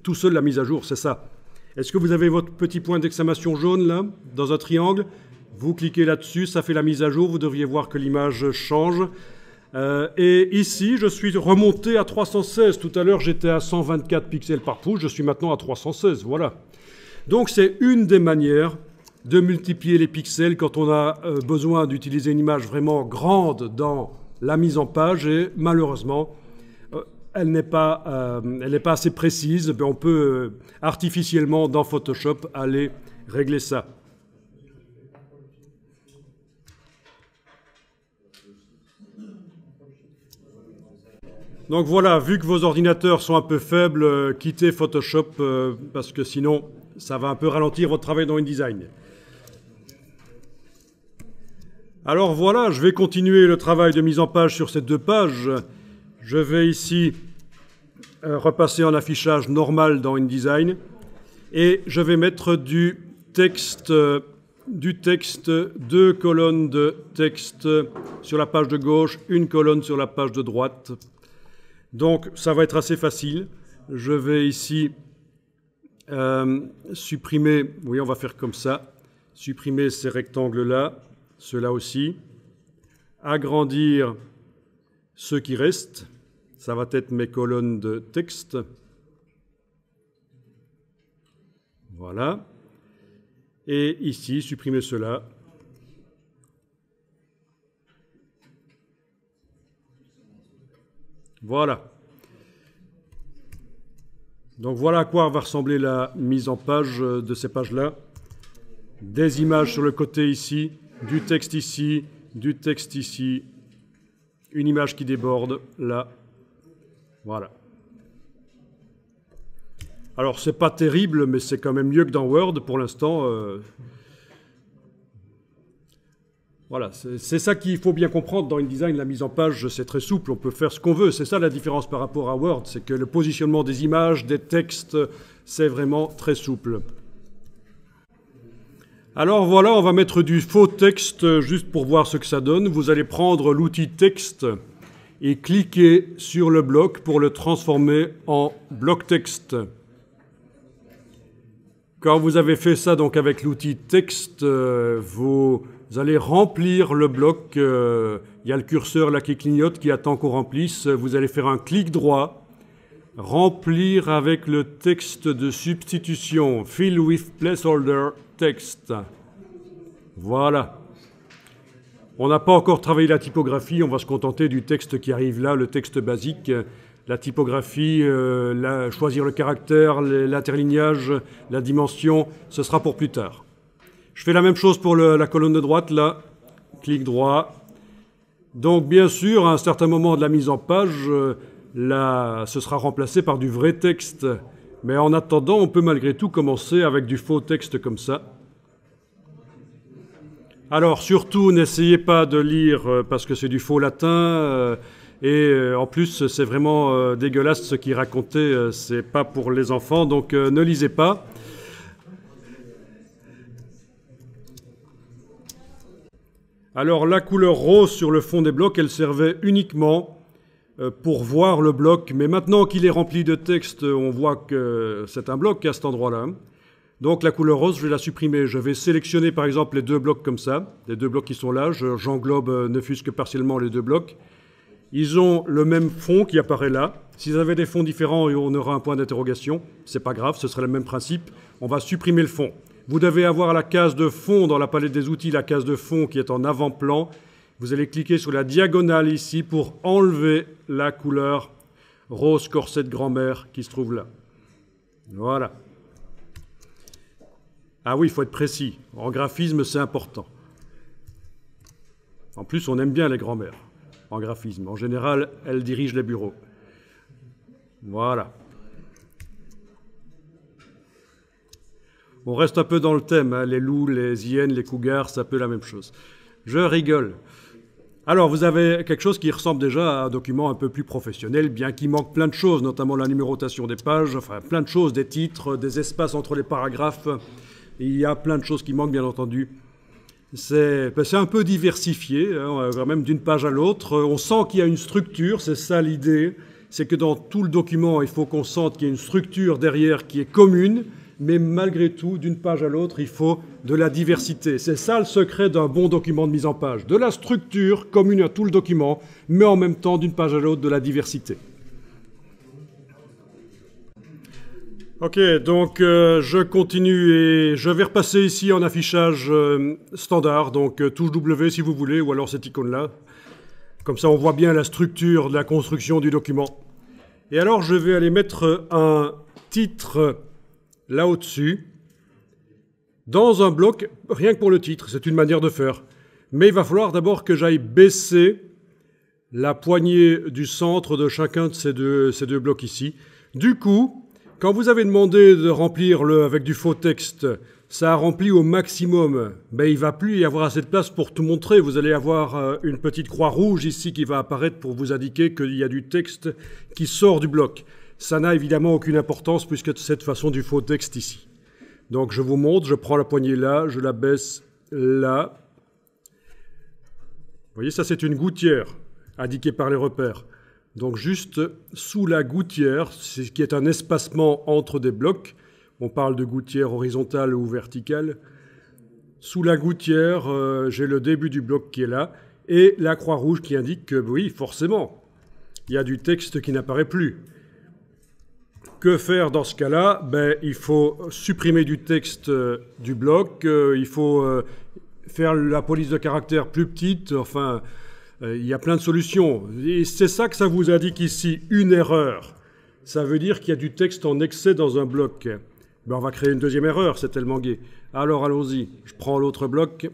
tout seul la mise à jour, c'est ça. Est-ce que vous avez votre petit point d'exclamation jaune là, dans un triangle Vous cliquez là-dessus, ça fait la mise à jour, vous devriez voir que l'image change. Euh, et ici, je suis remonté à 316. Tout à l'heure, j'étais à 124 pixels par pouce. Je suis maintenant à 316. Voilà. Donc, c'est une des manières de multiplier les pixels quand on a euh, besoin d'utiliser une image vraiment grande dans la mise en page. Et malheureusement, euh, elle n'est pas, pas, assez précise. Mais ben, on peut artificiellement, dans Photoshop, aller régler ça. Donc voilà, vu que vos ordinateurs sont un peu faibles, euh, quittez Photoshop euh, parce que sinon ça va un peu ralentir votre travail dans InDesign. Alors voilà, je vais continuer le travail de mise en page sur ces deux pages. Je vais ici euh, repasser en affichage normal dans InDesign et je vais mettre du texte, du texte, deux colonnes de texte sur la page de gauche, une colonne sur la page de droite donc ça va être assez facile. Je vais ici euh, supprimer, oui on va faire comme ça, supprimer ces rectangles-là, ceux-là aussi, agrandir ceux qui restent, ça va être mes colonnes de texte. Voilà. Et ici, supprimer cela, Voilà. Donc voilà à quoi va ressembler la mise en page euh, de ces pages-là. Des images sur le côté ici, du texte ici, du texte ici, une image qui déborde là. Voilà. Alors c'est pas terrible, mais c'est quand même mieux que dans Word pour l'instant. Euh, voilà, c'est ça qu'il faut bien comprendre dans InDesign. La mise en page, c'est très souple, on peut faire ce qu'on veut. C'est ça la différence par rapport à Word, c'est que le positionnement des images, des textes, c'est vraiment très souple. Alors voilà, on va mettre du faux texte juste pour voir ce que ça donne. Vous allez prendre l'outil texte et cliquer sur le bloc pour le transformer en bloc texte. Quand vous avez fait ça donc avec l'outil texte, euh, vous vous allez remplir le bloc. Il euh, y a le curseur là qui clignote, qui attend qu'on remplisse. Vous allez faire un clic droit. Remplir avec le texte de substitution. Fill with placeholder text. Voilà. On n'a pas encore travaillé la typographie. On va se contenter du texte qui arrive là, le texte basique la typographie, euh, choisir le caractère, l'interlignage, la dimension, ce sera pour plus tard. Je fais la même chose pour la colonne de droite, là. Clic droit. Donc, bien sûr, à un certain moment de la mise en page, euh, là, ce sera remplacé par du vrai texte. Mais en attendant, on peut malgré tout commencer avec du faux texte comme ça. Alors, surtout, n'essayez pas de lire euh, parce que c'est du faux latin. Euh, et en plus, c'est vraiment dégueulasse ce qu'il racontait. c'est pas pour les enfants, donc ne lisez pas. Alors la couleur rose sur le fond des blocs, elle servait uniquement euh, pour voir le bloc, mais maintenant qu'il est rempli de texte, on voit que c'est un bloc à cet endroit-là. Donc la couleur rose, je vais la supprimer. Je vais sélectionner par exemple les deux blocs comme ça, les deux blocs qui sont là. J'englobe euh, ne fût-ce que partiellement les deux blocs. Ils ont le même fond qui apparaît là. S'ils avaient des fonds différents, on aura un point d'interrogation. Ce n'est pas grave, ce serait le même principe. On va supprimer le fond. Vous devez avoir la case de fond dans la palette des outils, la case de fond qui est en avant-plan. Vous allez cliquer sur la diagonale ici pour enlever la couleur rose corset de grand-mère qui se trouve là. Voilà. Ah oui, il faut être précis. En graphisme, c'est important. En plus, on aime bien les grand-mères en graphisme. En général, elles dirigent les bureaux. Voilà. On reste un peu dans le thème, hein. les loups, les hyènes, les cougars, c'est un peu la même chose. Je rigole. Alors, vous avez quelque chose qui ressemble déjà à un document un peu plus professionnel, bien qu'il manque plein de choses, notamment la numérotation des pages, enfin plein de choses, des titres, des espaces entre les paragraphes. Il y a plein de choses qui manquent, bien entendu. C'est ben, un peu diversifié, hein, euh, même d'une page à l'autre. Euh, on sent qu'il y a une structure, c'est ça l'idée. C'est que dans tout le document, il faut qu'on sente qu'il y a une structure derrière qui est commune, mais malgré tout, d'une page à l'autre, il faut de la diversité. C'est ça le secret d'un bon document de mise en page, de la structure commune à tout le document, mais en même temps, d'une page à l'autre, de la diversité. Ok, donc euh, je continue et je vais repasser ici en affichage euh, standard, donc euh, touche W si vous voulez, ou alors cette icône-là. Comme ça, on voit bien la structure de la construction du document. Et alors, je vais aller mettre un titre là au-dessus, dans un bloc, rien que pour le titre, c'est une manière de faire. Mais il va falloir d'abord que j'aille baisser la poignée du centre de chacun de ces deux, blocs ici. Du coup, quand vous avez demandé de remplir le avec du faux texte, ça a rempli au maximum. Mais il va plus y avoir assez de place pour tout montrer. Vous allez avoir euh, une petite croix rouge ici qui va apparaître pour vous indiquer qu'il y a du texte qui sort du bloc. Ça n'a évidemment aucune importance puisque c'est de façon du faux texte ici. Donc je vous montre, je prends la poignée là, je la baisse là. Vous voyez, ça c'est une gouttière indiquée par les repères. Donc juste sous la gouttière, ce qui est un espacement entre des blocs, on parle de gouttière horizontale ou verticale, sous la gouttière, euh, j'ai le début du bloc qui est là, et la croix rouge qui indique que oui, forcément, il y a du texte qui n'apparaît plus. Que faire dans ce cas-là ben, Il faut supprimer du texte euh, du bloc, euh, il faut euh, faire la police de caractère plus petite, enfin, il y a plein de solutions. Et c'est ça que ça vous indique ici, une erreur. Ça veut dire qu'il y a du texte en excès dans un bloc. Ben, on va créer une deuxième erreur, c'est tellement gai. Alors allons-y, je prends l'autre bloc,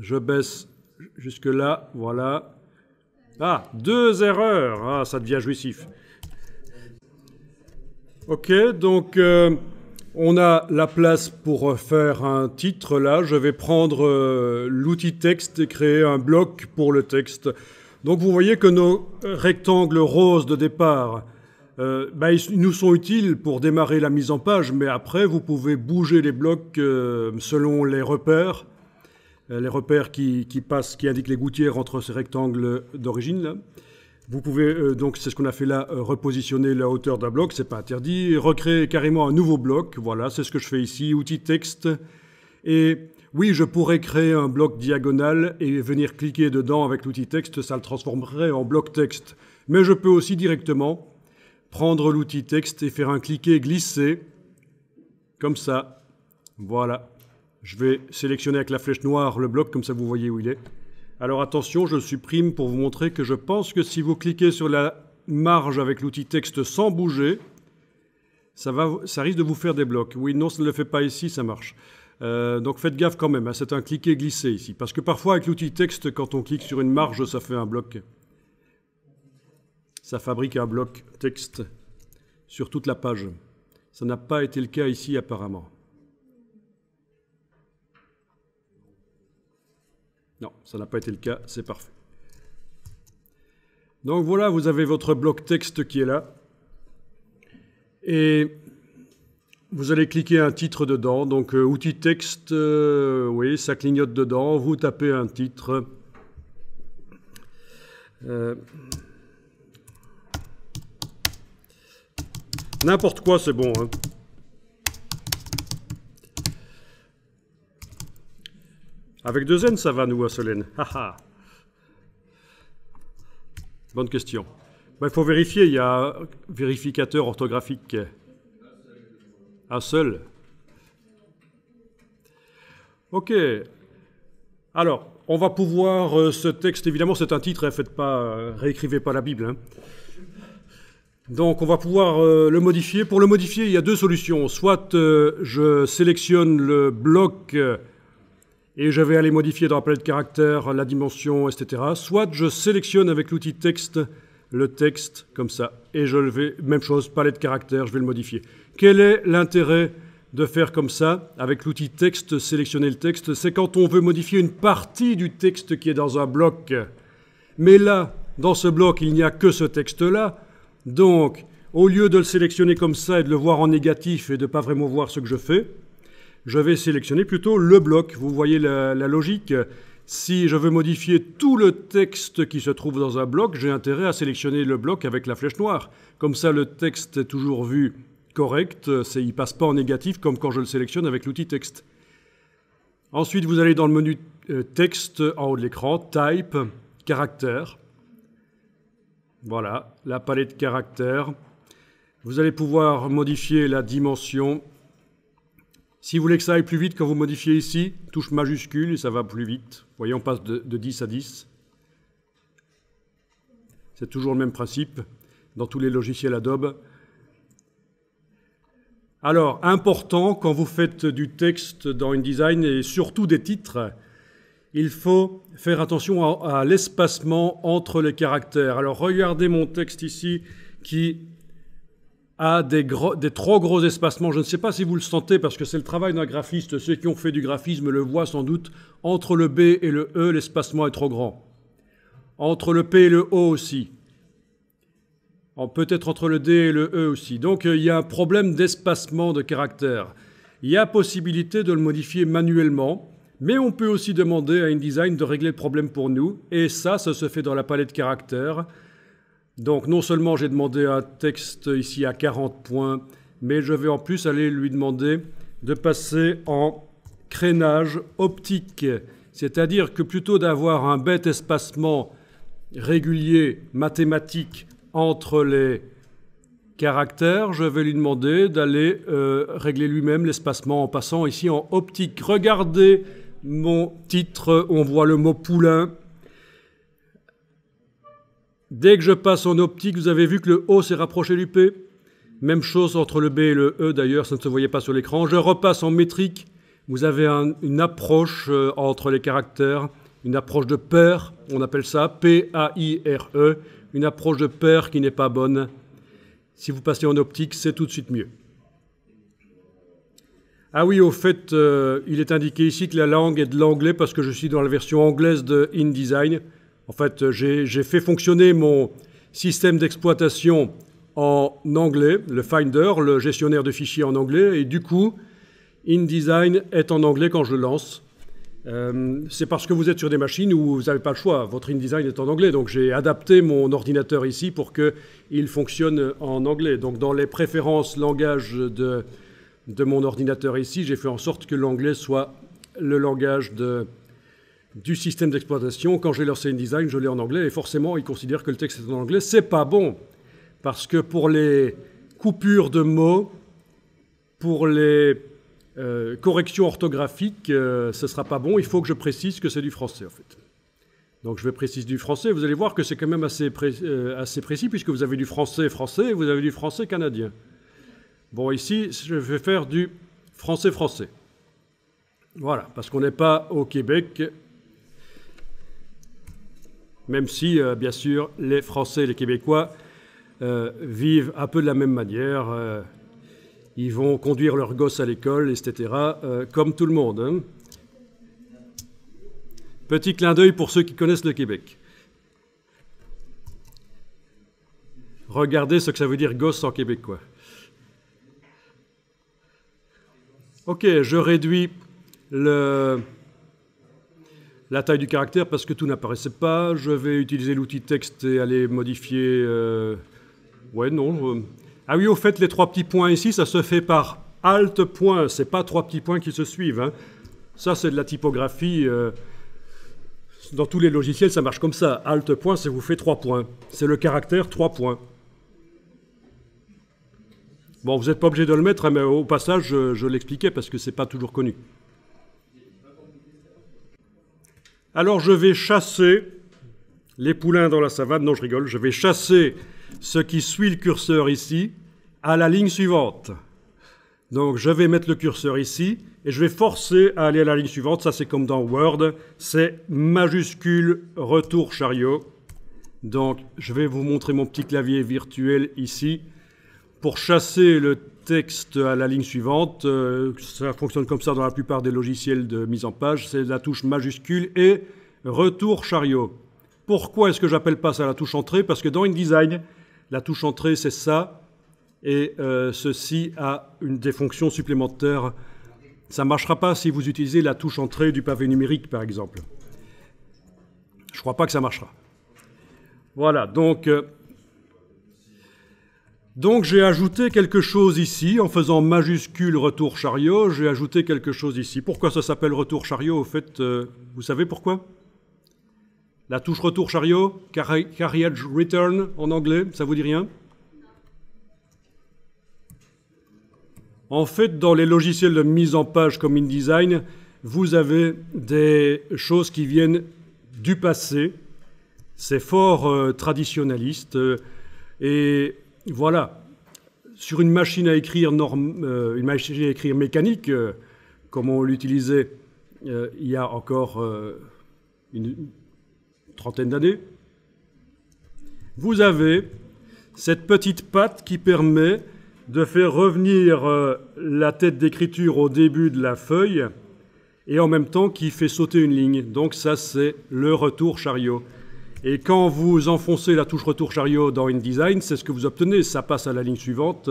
je baisse jusque-là, voilà. Ah, deux erreurs, ah, ça devient jouissif. Ok, donc euh, on a la place pour faire un titre là. Je vais prendre euh, l'outil texte et créer un bloc pour le texte. Donc vous voyez que nos rectangles roses de départ, euh, bah, ils nous sont utiles pour démarrer la mise en page, mais après vous pouvez bouger les blocs selon les repères, les repères qui, passent, qui indiquent les gouttières entre ces rectangles d'origine là. Vous pouvez euh, donc, c'est ce qu'on a fait là, euh, repositionner la hauteur d'un bloc, c'est pas interdit. Recréer carrément un nouveau bloc, voilà, c'est ce que je fais ici, outil texte. Et oui, je pourrais créer un bloc diagonal et venir cliquer dedans avec l'outil texte, ça le transformerait en bloc texte. Mais je peux aussi directement prendre l'outil texte et faire un cliquer glisser, comme ça. Voilà. Je vais sélectionner avec la flèche noire le bloc, comme ça vous voyez où il est. Alors attention, je supprime pour vous montrer que je pense que si vous cliquez sur la marge avec l'outil texte sans bouger, ça, va, ça risque de vous faire des blocs. Oui, non, ça ne le fait pas ici, ça marche. Euh, donc faites gaffe quand même, hein, c'est un cliquer-glisser ici. Parce que parfois avec l'outil texte, quand on clique sur une marge, ça fait un bloc. Ça fabrique un bloc texte sur toute la page. Ça n'a pas été le cas ici apparemment. Non, ça n'a pas été le cas, c'est parfait. Donc voilà, vous avez votre bloc texte qui est là. Et vous allez cliquer un titre dedans. Donc euh, outil texte, euh, oui, ça clignote dedans. Vous tapez un titre. Euh, n'importe quoi, c'est bon. Hein. Avec deux N, ça va, nous, à Solène. Bonne question. Bah, il faut vérifier, il y a un vérificateur orthographique. Un seul. Ok. Alors, on va pouvoir, euh, ce texte, évidemment, c'est un titre, hein, faites pas, euh, réécrivez pas la Bible. Hein. Donc, on va pouvoir euh, le modifier. Pour le modifier, il y a deux solutions. Soit je sélectionne le bloc et je vais aller modifier dans la palette de caractères la dimension, etc. Soit je sélectionne avec l'outil texte le texte comme ça, et je le vais, même chose, palette de caractères, je vais le modifier. Quel est l'intérêt de faire comme ça, avec l'outil texte, sélectionner le texte C'est quand on veut modifier une partie du texte qui est dans un bloc. Mais là, dans ce bloc, il n'y a que ce texte-là, donc au lieu de le sélectionner comme ça et de le voir en négatif et de ne pas vraiment voir ce que je fais, je vais sélectionner plutôt le bloc. Vous voyez la, logique si je veux modifier tout le texte qui se trouve dans un bloc, j'ai intérêt à sélectionner le bloc avec la flèche noire. Comme ça, le texte est toujours vu correct, il ne passe pas en négatif comme quand je le sélectionne avec l'outil texte. Ensuite, vous allez dans le menu euh, texte en haut de l'écran, type, caractère. Voilà, la palette caractère. Vous allez pouvoir modifier la dimension, si vous voulez que ça aille plus vite, quand vous modifiez ici, touche majuscule et ça va plus vite. voyons voyez, on passe de, 10 à 10. C'est toujours le même principe dans tous les logiciels Adobe. Alors, important, quand vous faites du texte dans InDesign et surtout des titres, il faut faire attention à l'espacement entre les caractères. Alors, regardez mon texte ici qui à des, trop gros espacements. Je ne sais pas si vous le sentez parce que c'est le travail d'un graphiste. Ceux qui ont fait du graphisme le voient sans doute. Entre le B et le E, l'espacement est trop grand. Entre le P et le O aussi. Peut-être entre le D et le E aussi. Donc euh, il y a un problème d'espacement de caractère. Il y a possibilité de le modifier manuellement, mais on peut aussi demander à InDesign de régler le problème pour nous. Et ça, ça se fait dans la palette de caractères. Donc non seulement j'ai demandé un texte ici à 40 points, mais je vais en plus aller lui demander de passer en crénage optique. C'est-à-dire que plutôt d'avoir un bête espacement régulier, mathématique, entre les caractères, je vais lui demander d'aller euh, régler lui-même l'espacement en passant ici en optique. Regardez mon titre, on voit le mot poulain Dès que je passe en optique, vous avez vu que le O s'est rapproché du P. Même chose entre le B et le E d'ailleurs, ça ne se voyait pas sur l'écran. Je repasse en métrique. Vous avez une approche euh, entre les caractères, une approche de pair, on appelle ça P-A-I-R-E, une approche de pair qui n'est pas bonne. Si vous passez en optique, c'est tout de suite mieux. Ah oui, au fait, euh, il est indiqué ici que la langue est de l'anglais parce que je suis dans la version anglaise de InDesign. En fait, euh, j'ai fait fonctionner mon système d'exploitation en anglais, le Finder, le gestionnaire de fichiers en anglais, et du coup, InDesign est en anglais quand je le lance. Euh, c'est parce que vous êtes sur des machines où vous n'avez pas le choix. Votre InDesign est en anglais, donc j'ai adapté mon ordinateur ici pour qu'il fonctionne en anglais. Donc dans les préférences langage de, de mon ordinateur ici, j'ai fait en sorte que l'anglais soit le langage de, du système d'exploitation. Quand j'ai leur une design, je l'ai en anglais et forcément, ils considèrent que le texte est en anglais. C'est pas bon parce que pour les coupures de mots, pour les euh, corrections orthographiques, euh, ce sera pas bon. Il faut que je précise que c'est du français en fait. Donc je vais préciser du français. Vous allez voir que c'est quand même assez, euh, assez précis puisque vous avez du français français et vous avez du français canadien. Bon, ici, je vais faire du français français. Voilà, parce qu'on n'est pas au Québec même si, euh, bien sûr, les Français et les Québécois euh, vivent un peu de la même manière. Euh, ils vont conduire leurs gosses à l'école, etc., comme tout le monde. Hein. Petit clin d'œil pour ceux qui connaissent le Québec. Regardez ce que ça veut dire gosse en québécois. Ok, je réduis le, la taille du caractère parce que tout n'apparaissait pas. Je vais utiliser l'outil texte et aller modifier. Euh, ouais, non. Euh. Ah oui, au fait, les trois petits points ici, ça se fait par alt point. C'est pas trois petits points qui se suivent. Hein. Ça, c'est de la typographie. Euh, dans tous les logiciels, ça marche comme ça. Alt point, ça vous fait trois points. C'est le caractère trois points. Bon, vous n'êtes pas obligé de le mettre, hein, mais au passage, je, je l'expliquais parce que c'est pas toujours connu. Alors je vais chasser les poulains dans la savane. Non, je rigole. Je vais chasser ce qui suit le curseur ici à la ligne suivante. Donc je vais mettre le curseur ici et je vais forcer à aller à la ligne suivante. Ça, c'est comme dans Word. C'est majuscule retour chariot. Donc je vais vous montrer mon petit clavier virtuel ici pour chasser le texte à la ligne suivante. Euh, ça fonctionne comme ça dans la plupart des logiciels de mise en page. C'est la touche majuscule et retour chariot. Pourquoi est-ce que j'appelle pas ça la touche entrée Parce que dans InDesign, la touche entrée, c'est ça. Et euh, ceci a une des fonctions supplémentaires. Ça ne marchera pas si vous utilisez la touche entrée du pavé numérique, par exemple. Je ne crois pas que ça marchera. Voilà, donc euh, donc j'ai ajouté quelque chose ici, en faisant majuscule retour chariot, j'ai ajouté quelque chose ici. Pourquoi ça s'appelle retour chariot Au fait, euh, vous savez pourquoi La touche retour chariot, carriage return en anglais, ça vous dit rien En fait, dans les logiciels de mise en page comme InDesign, vous avez des choses qui viennent du passé. C'est fort euh, traditionnaliste. Euh, et voilà. Sur une machine à écrire, norme, euh, une machine à écrire mécanique, euh, comme on l'utilisait euh, il y a encore une trentaine d'années, vous avez cette petite patte qui permet de faire revenir la tête d'écriture au début de la feuille et en même temps qui fait sauter une ligne. Donc ça, c'est le retour chariot. Et quand vous enfoncez la touche retour chariot dans InDesign, c'est ce que vous obtenez. Ça passe à la ligne suivante.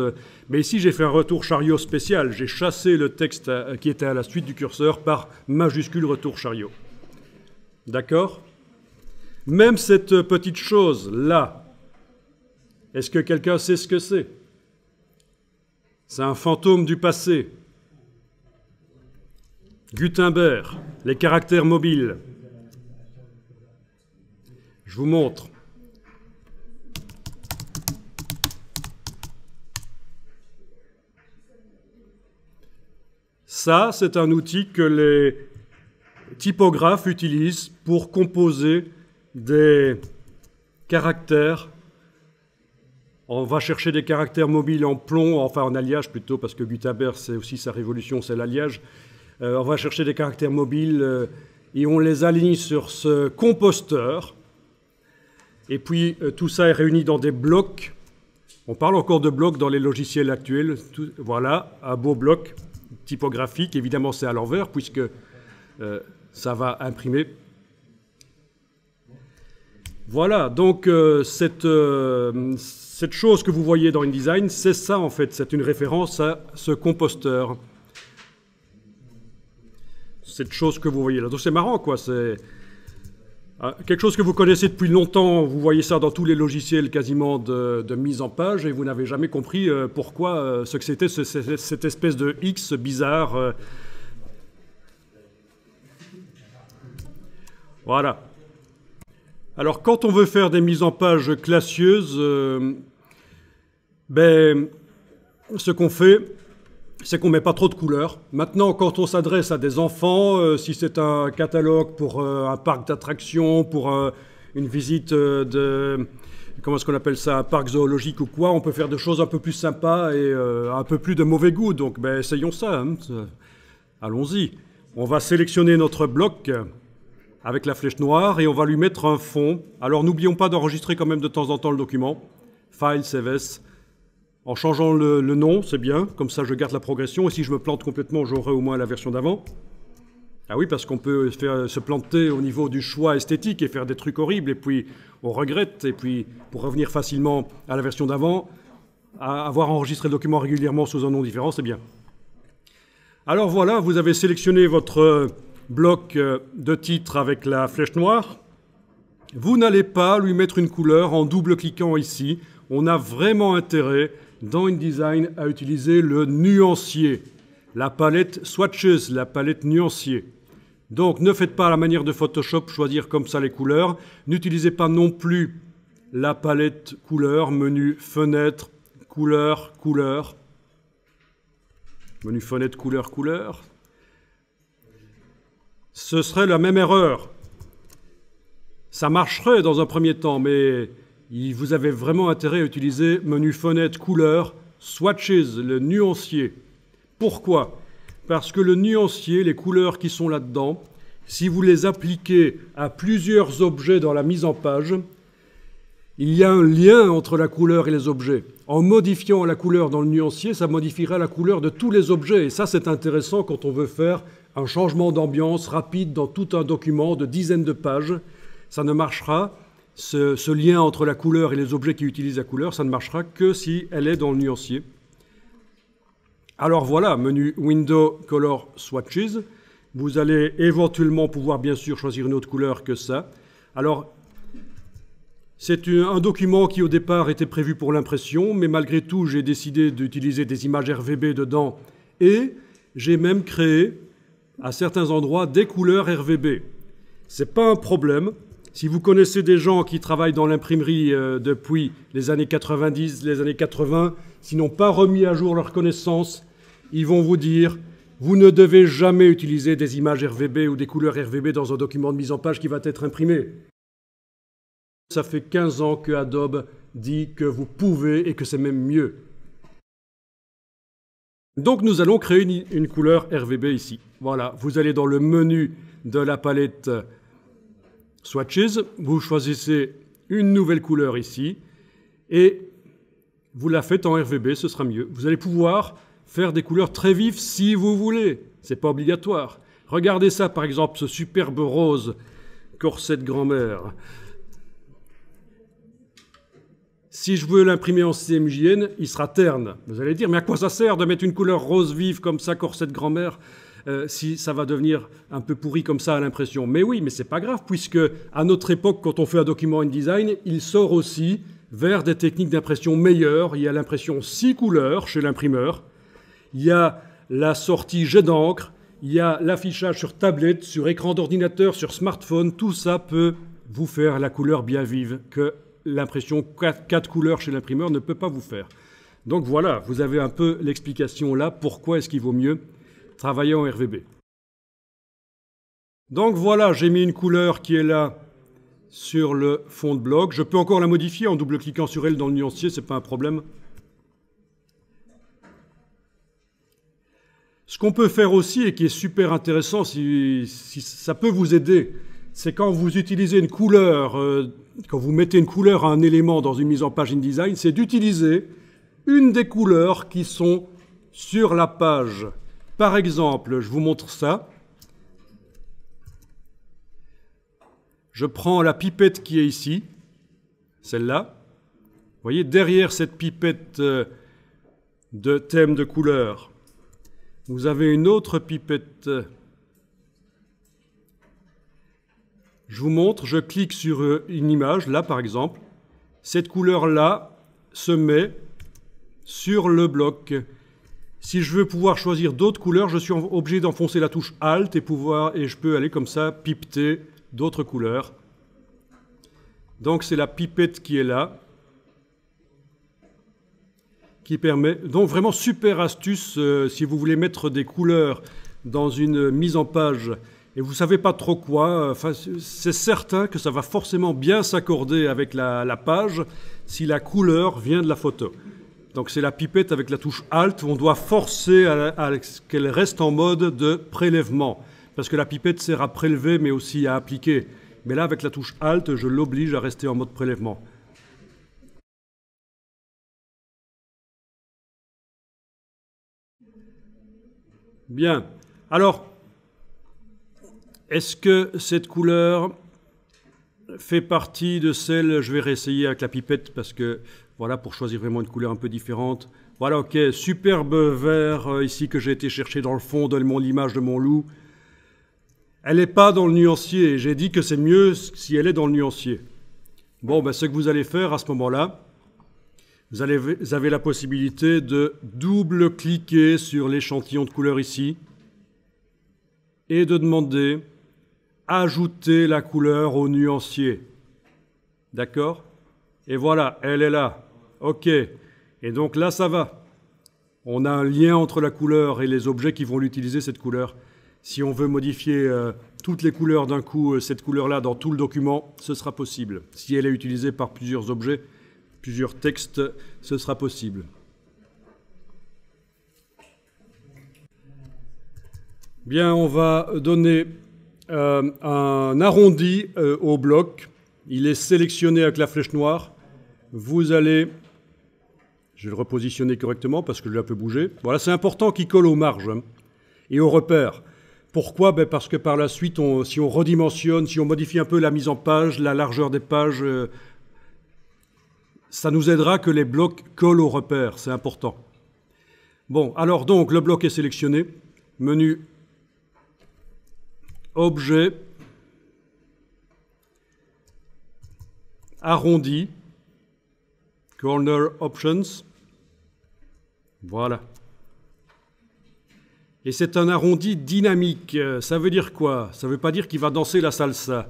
Mais ici, j'ai fait un retour chariot spécial. J'ai chassé le texte euh, qui était à la suite du curseur par majuscule retour chariot. D'accord Même cette petite chose-là, est-ce que quelqu'un sait ce que c'est C'est un fantôme du passé. Gutenberg, les caractères mobiles. Je vous montre. Ça, c'est un outil que les typographes utilisent pour composer des caractères. On va chercher des caractères mobiles en plomb, enfin en alliage plutôt, parce que Gutenberg, c'est aussi sa révolution, c'est l'alliage. Euh, on va chercher des caractères mobiles euh, et on les aligne sur ce composteur et puis euh, tout ça est réuni dans des blocs. On parle encore de blocs dans les logiciels actuels. voilà, un beau bloc typographique. Évidemment, c'est à l'envers puisque euh, ça va imprimer. Voilà, donc euh, cette, cette, chose que vous voyez dans InDesign, c'est ça en fait, c'est une référence à ce composteur. Cette chose que vous voyez là. Donc c'est marrant quoi, c'est ah, quelque chose que vous connaissez depuis longtemps, vous voyez ça dans tous les logiciels quasiment de, mise en page et vous n'avez jamais compris euh, pourquoi euh, ce que c'était cette espèce de X bizarre. Euh. Voilà. Alors quand on veut faire des mises en page classieuses, ben, ce qu'on fait, c'est qu'on ne met pas trop de couleurs. Maintenant, quand on s'adresse à des enfants, euh, si c'est un catalogue pour euh, un parc d'attractions, pour euh, une visite de comment est-ce qu'on appelle ça, un parc zoologique ou quoi, on peut faire des choses un peu plus sympas et un peu plus de mauvais goût. Donc, ben, essayons ça. Hein. Allons-y. On va sélectionner notre bloc avec la flèche noire et on va lui mettre un fond. Alors, n'oublions pas d'enregistrer quand même de temps en temps le document. File, CVS en changeant le, nom, c'est bien, comme ça je garde la progression, et si je me plante complètement, j'aurai au moins la version d'avant. Ah oui, parce qu'on peut se planter au niveau du choix esthétique et faire des trucs horribles, et puis on regrette, et puis pour revenir facilement à la version d'avant, avoir enregistré le document régulièrement sous un nom différent, c'est bien. Alors voilà, vous avez sélectionné votre bloc euh, de titre avec la flèche noire. Vous n'allez pas lui mettre une couleur en double-cliquant ici. On a vraiment intérêt dans InDesign à utiliser le nuancier, la palette swatches, la palette nuancier. Donc ne faites pas à la manière de Photoshop, choisir comme ça les couleurs. N'utilisez pas non plus la palette couleur, menu fenêtre, couleur, couleur. Menu fenêtre, couleur, couleur. Ce serait la même erreur. Ça marcherait dans un premier temps, mais vous avez vraiment intérêt à utiliser menu fenêtre couleur, swatches, le nuancier. Pourquoi Parce que le nuancier, les couleurs qui sont là-dedans, si vous les appliquez à plusieurs objets dans la mise en page, il y a un lien entre la couleur et les objets. En modifiant la couleur dans le nuancier, ça modifiera la couleur de tous les objets. Et ça, c'est intéressant quand on veut faire un changement d'ambiance rapide dans tout un document de dizaines de pages. Ça ne marchera pas ce, lien entre la couleur et les objets qui utilisent la couleur, ça ne marchera que si elle est dans le nuancier. Alors voilà, menu Window Color Swatches. Vous allez éventuellement pouvoir bien sûr choisir une autre couleur que ça. Alors, c'est un document qui au départ était prévu pour l'impression, mais malgré tout, j'ai décidé d'utiliser des images RVB dedans et j'ai même créé à certains endroits des couleurs RVB. C'est pas un problème, si vous connaissez des gens qui travaillent dans l'imprimerie euh, depuis les années 90, les années 80, s'ils n'ont pas remis à jour leurs connaissances, ils vont vous dire vous ne devez jamais utiliser des images RVB ou des couleurs RVB dans un document de mise en page qui va être imprimé. Ça fait 15 ans que Adobe dit que vous pouvez et que c'est même mieux. Donc nous allons créer une, couleur RVB ici. Voilà, vous allez dans le menu de la palette swatches, vous choisissez une nouvelle couleur ici et vous la faites en RVB, ce sera mieux. Vous allez pouvoir faire des couleurs très vives si vous voulez, c'est pas obligatoire. Regardez ça par exemple, ce superbe rose corset grand-mère. Si je veux l'imprimer en CMJN, il sera terne. Vous allez dire, mais à quoi ça sert de mettre une couleur rose vive comme ça, corset grand-mère euh, si ça va devenir un peu pourri comme ça à l'impression. Mais oui, mais c'est pas grave, puisque à notre époque, quand on fait un document InDesign, il sort aussi vers des techniques d'impression meilleures. Il y a l'impression six couleurs chez l'imprimeur. Il y a la sortie jet d'encre. Il y a l'affichage sur tablette, sur écran d'ordinateur, sur smartphone. Tout ça peut vous faire la couleur bien vive que l'impression 4 couleurs chez l'imprimeur ne peut pas vous faire. Donc voilà, vous avez un peu l'explication là. Pourquoi est-ce qu'il vaut mieux travaillant en RVB. Donc voilà, j'ai mis une couleur qui est là sur le fond de bloc. Je peux encore la modifier en double-cliquant sur elle dans le nuancier, ce n'est pas un problème. Ce qu'on peut faire aussi, et qui est super intéressant, si, ça peut vous aider, c'est quand vous utilisez une couleur, euh, quand vous mettez une couleur à un élément dans une mise en page InDesign, c'est d'utiliser une des couleurs qui sont sur la page. Par exemple, je vous montre ça. Je prends la pipette qui est ici, celle-là. Vous voyez, derrière cette pipette euh, de thème de couleur, vous avez une autre pipette. Je vous montre, je clique sur euh, une image, là par exemple. Cette couleur-là se met sur le bloc. Si je veux pouvoir choisir d'autres couleurs, je suis obligé d'enfoncer la touche Alt et, pouvoir, et je peux aller comme ça pipeter d'autres couleurs. Donc c'est la pipette qui est là, qui permet... Donc vraiment super astuce euh, si vous voulez mettre des couleurs dans une mise en page et vous savez pas trop quoi. c'est certain que ça va forcément bien s'accorder avec la page si la couleur vient de la photo. Donc c'est la pipette avec la touche Alt où on doit forcer à, qu'elle reste en mode de prélèvement. Parce que la pipette sert à prélever mais aussi à appliquer. Mais là, avec la touche Alt, je l'oblige à rester en mode prélèvement. Bien. Alors, est-ce que cette couleur fait partie de celle, je vais réessayer avec la pipette parce que voilà, pour choisir vraiment une couleur un peu différente. Voilà, ok, superbe vert euh, ici que j'ai été chercher dans le fond de mon, l'image de mon loup. Elle n'est pas dans le nuancier. J'ai dit que c'est mieux si elle est dans le nuancier. Bon, ben, ce que vous allez faire à ce moment-là, vous, vous avez la possibilité de double-cliquer sur l'échantillon de couleur ici et de demander ajouter la couleur au nuancier. D'accord Et voilà, elle est là. Ok. Et donc là, ça va. On a un lien entre la couleur et les objets qui vont l'utiliser, cette couleur. Si on veut modifier euh, toutes les couleurs d'un coup, euh, cette couleur-là, dans tout le document, ce sera possible. Si elle est utilisée par plusieurs objets, plusieurs textes, ce sera possible. Bien, on va donner euh, un arrondi au bloc. Il est sélectionné avec la flèche noire. Vous allez je vais le repositionner correctement parce que je l'ai un peu bougé. Voilà, c'est important qu'il colle aux marges hein, et aux repères. Pourquoi ben, Parce que par la suite, si on redimensionne, si on modifie un peu la mise en page, la largeur des pages, euh, ça nous aidera que les blocs collent aux repères. C'est important. Bon, alors donc, le bloc est sélectionné. Menu Objet Arrondi Corner Options voilà. Et c'est un arrondi dynamique. Ça veut dire quoi Ça ne veut pas dire qu'il va danser la salsa.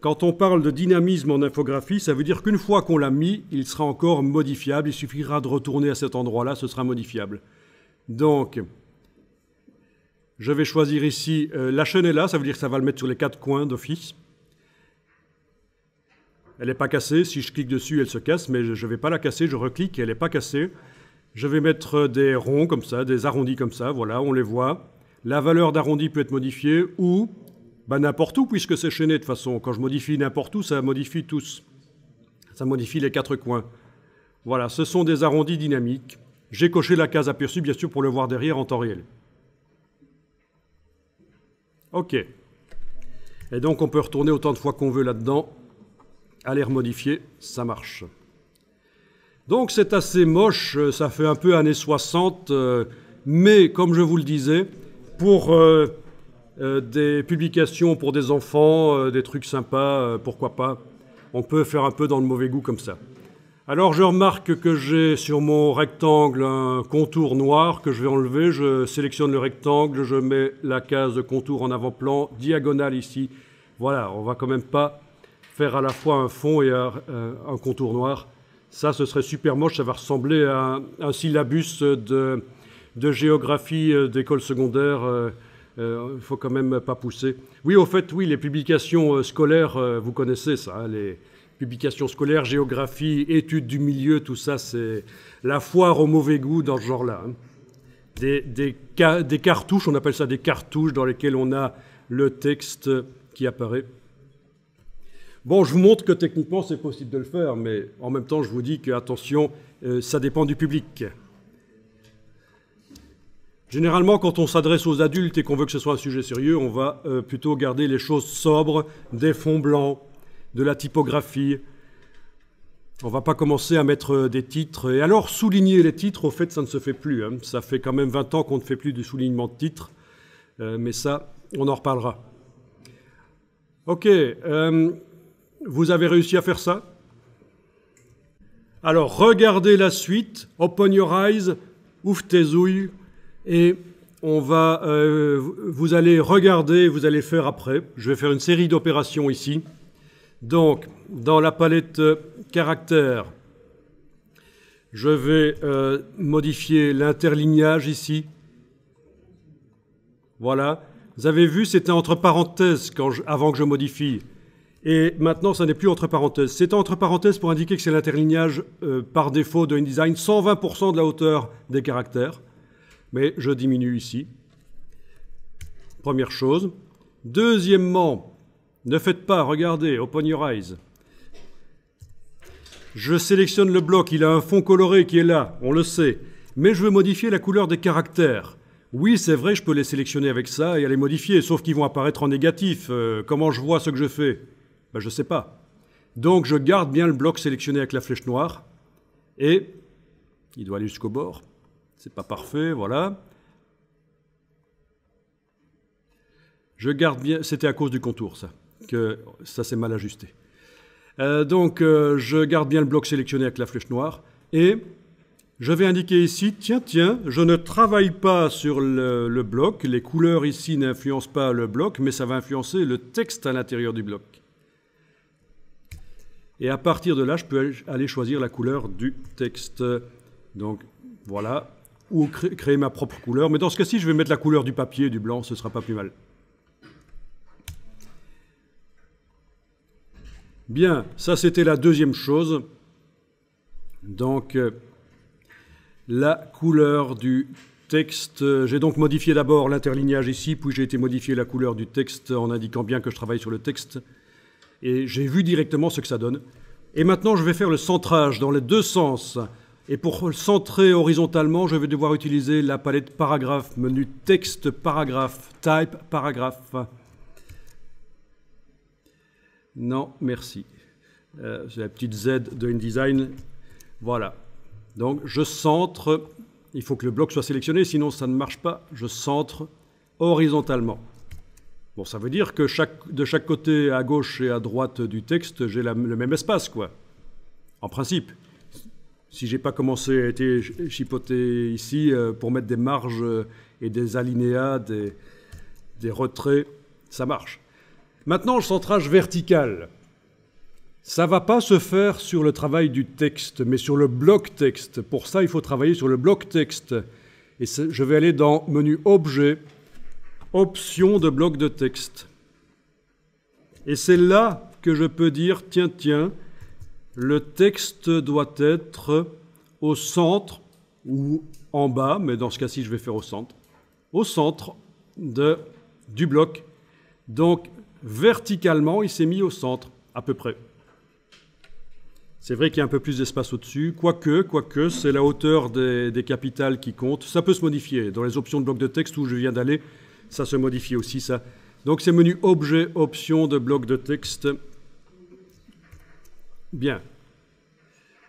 Quand on parle de dynamisme en infographie, ça veut dire qu'une fois qu'on l'a mis, il sera encore modifiable. Il suffira de retourner à cet endroit-là, ce sera modifiable. Donc, je vais choisir ici euh, la chaîne est là, ça veut dire que ça va le mettre sur les quatre coins d'office. Elle n'est pas cassée, si je clique dessus, elle se casse, mais je ne vais pas la casser, je reclique, elle n'est pas cassée. Je vais mettre des ronds comme ça, des arrondis comme ça, voilà, on les voit. La valeur d'arrondi peut être modifiée ou bah, n'importe où, puisque c'est chaîné de façon. Quand je modifie n'importe où, ça modifie tous. Ça modifie les quatre coins. Voilà, ce sont des arrondis dynamiques. J'ai coché la case aperçue, bien sûr, pour le voir derrière en temps réel. OK. Et donc, on peut retourner autant de fois qu'on veut là-dedans, aller remodifier, ça marche. Donc c'est assez moche, euh, ça fait un peu années 60, euh, mais comme je vous le disais, pour euh, des publications pour des enfants, des trucs sympas, pourquoi pas, on peut faire un peu dans le mauvais goût comme ça. Alors je remarque que j'ai sur mon rectangle un contour noir que je vais enlever, je sélectionne le rectangle, je mets la case contour en avant-plan, diagonale ici. Voilà, on va quand même pas faire à la fois un fond et un contour noir. Ça, ce serait super moche, ça va ressembler à un, syllabus de, de géographie euh, d'école secondaire. Euh, euh, il ne faut quand même pas pousser. Oui, au fait, oui, les publications scolaires, vous connaissez ça, hein, les publications scolaires, géographie, études du milieu, tout ça, c'est la foire au mauvais goût dans ce genre-là. Hein. des cartouches, on appelle ça des cartouches dans lesquelles on a le texte qui apparaît. Bon, je vous montre que techniquement, c'est possible de le faire, mais en même temps, je vous dis que, attention, euh, ça dépend du public. Généralement, quand on s'adresse aux adultes et qu'on veut que ce soit un sujet sérieux, on va euh, plutôt garder les choses sobres, des fonds blancs, de la typographie. On va pas commencer à mettre euh, des titres. Et alors, souligner les titres, au fait, ça ne se fait plus. Hein. Ça fait quand même 20 ans qu'on ne fait plus de soulignement de titres. mais ça, on en reparlera. Ok. Vous avez réussi à faire ça Alors regardez la suite, open your eyes, ouvre tes ouilles, et on va, euh, vous allez regarder, vous allez faire après. Je vais faire une série d'opérations ici. Donc, dans la palette euh, caractère, je vais euh, modifier l'interlignage ici. Voilà. Vous avez vu, c'était entre parenthèses quand avant que je modifie. Et maintenant, ça n'est plus entre parenthèses. C'est entre parenthèses pour indiquer que c'est l'interlignage euh, par défaut de InDesign, 120% de la hauteur des caractères. Mais je diminue ici. Première chose. Deuxièmement, ne faites pas, regardez, open your eyes. Je sélectionne le bloc, il a un fond coloré qui est là, on le sait. Mais je veux modifier la couleur des caractères. Oui, c'est vrai, je peux les sélectionner avec ça et les modifier, sauf qu'ils vont apparaître en négatif. Euh, comment je vois ce que je fais bah, je ne sais pas. Donc je garde bien le bloc sélectionné avec la flèche noire. Et il doit aller jusqu'au bord. Ce n'est pas parfait, voilà. Je garde bien. C'était à cause du contour, ça, que ça s'est mal ajusté. Euh, donc euh, je garde bien le bloc sélectionné avec la flèche noire. Et je vais indiquer ici, tiens, tiens, je ne travaille pas sur le bloc, les couleurs ici n'influencent pas le bloc, mais ça va influencer le texte à l'intérieur du bloc. Et à partir de là, je peux aller choisir la couleur du texte. Donc voilà, ou créer ma propre couleur. Mais dans ce cas-ci, je vais mettre la couleur du papier, du blanc, ce ne sera pas plus mal. Bien, ça c'était la deuxième chose. Donc, euh, la couleur du texte. J'ai donc modifié d'abord l'interlignage ici, puis j'ai été modifié la couleur du texte en indiquant bien que je travaille sur le texte et j'ai vu directement ce que ça donne. Et maintenant, je vais faire le centrage dans les deux sens. Et pour centrer horizontalement, je vais devoir utiliser la palette paragraphe, menu texte, paragraphe, type, paragraphe. Non, merci. Euh, c'est la petite Z de InDesign. Voilà. Donc, je centre. Il faut que le bloc soit sélectionné, sinon ça ne marche pas. Je centre horizontalement. Bon, ça veut dire que chaque, de chaque côté, à gauche et à droite du texte, j'ai le même espace, quoi. En principe. Si j'ai pas commencé à être chipoté ici euh, pour mettre des marges euh, et des alinéas, des, des retraits, ça marche. Maintenant, le centrage vertical. Ça va pas se faire sur le travail du texte, mais sur le bloc texte. Pour ça, il faut travailler sur le bloc texte. Et je vais aller dans menu objet, option de bloc de texte. Et c'est là que je peux dire, tiens, tiens, le texte doit être au centre ou en bas, mais dans ce cas-ci, je vais faire au centre, au centre de, du bloc. Donc, verticalement, il s'est mis au centre, à peu près. C'est vrai qu'il y a un peu plus d'espace au-dessus, quoique, quoique, c'est la hauteur des, des capitales qui compte. Ça peut se modifier. Dans les options de bloc de texte où je viens d'aller, ça se modifie aussi, ça. Donc c'est menu objet, Options, de bloc de texte. Bien.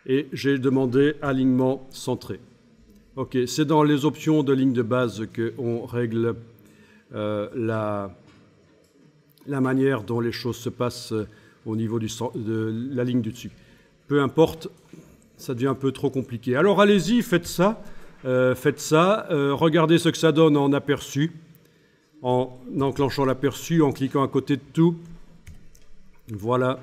Et j'ai demandé alignement centré. Ok, c'est dans les options de ligne de base qu'on règle euh, la, la manière dont les choses se passent euh, au niveau du, de la ligne du dessus. Peu importe, ça devient un peu trop compliqué. Alors allez-y, faites ça, euh, faites ça, regardez ce que ça donne en aperçu en enclenchant l'aperçu, en cliquant à côté de tout. Voilà.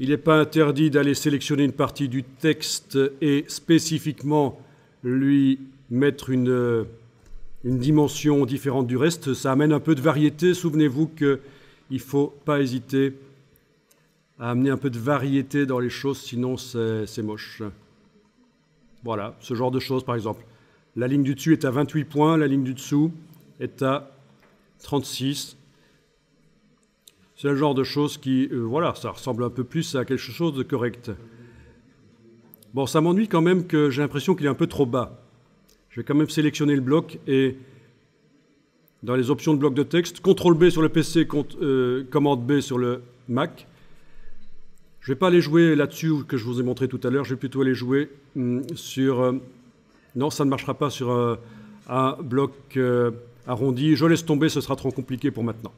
Il n'est pas interdit d'aller sélectionner une partie du texte et spécifiquement lui mettre une, dimension différente du reste. Ça amène un peu de variété. Souvenez-vous qu'il ne faut pas hésiter à amener un peu de variété dans les choses, sinon c'est moche. Voilà, ce genre de choses par exemple. La ligne du dessus est à 28 points, la ligne du dessous est à 36. C'est le genre de choses qui, euh, voilà, ça ressemble un peu plus à quelque chose de correct. Bon, ça m'ennuie quand même que j'ai l'impression qu'il est un peu trop bas. Je vais quand même sélectionner le bloc et dans les options de bloc de texte, CTRL B sur le PC, Cmd euh, commande B sur le Mac, je ne vais pas aller jouer là-dessus que je vous ai montré tout à l'heure. Je vais plutôt aller jouer hum, sur. Euh, non, ça ne marchera pas sur euh, un bloc euh, arrondi. Je laisse tomber, ce sera trop compliqué pour maintenant.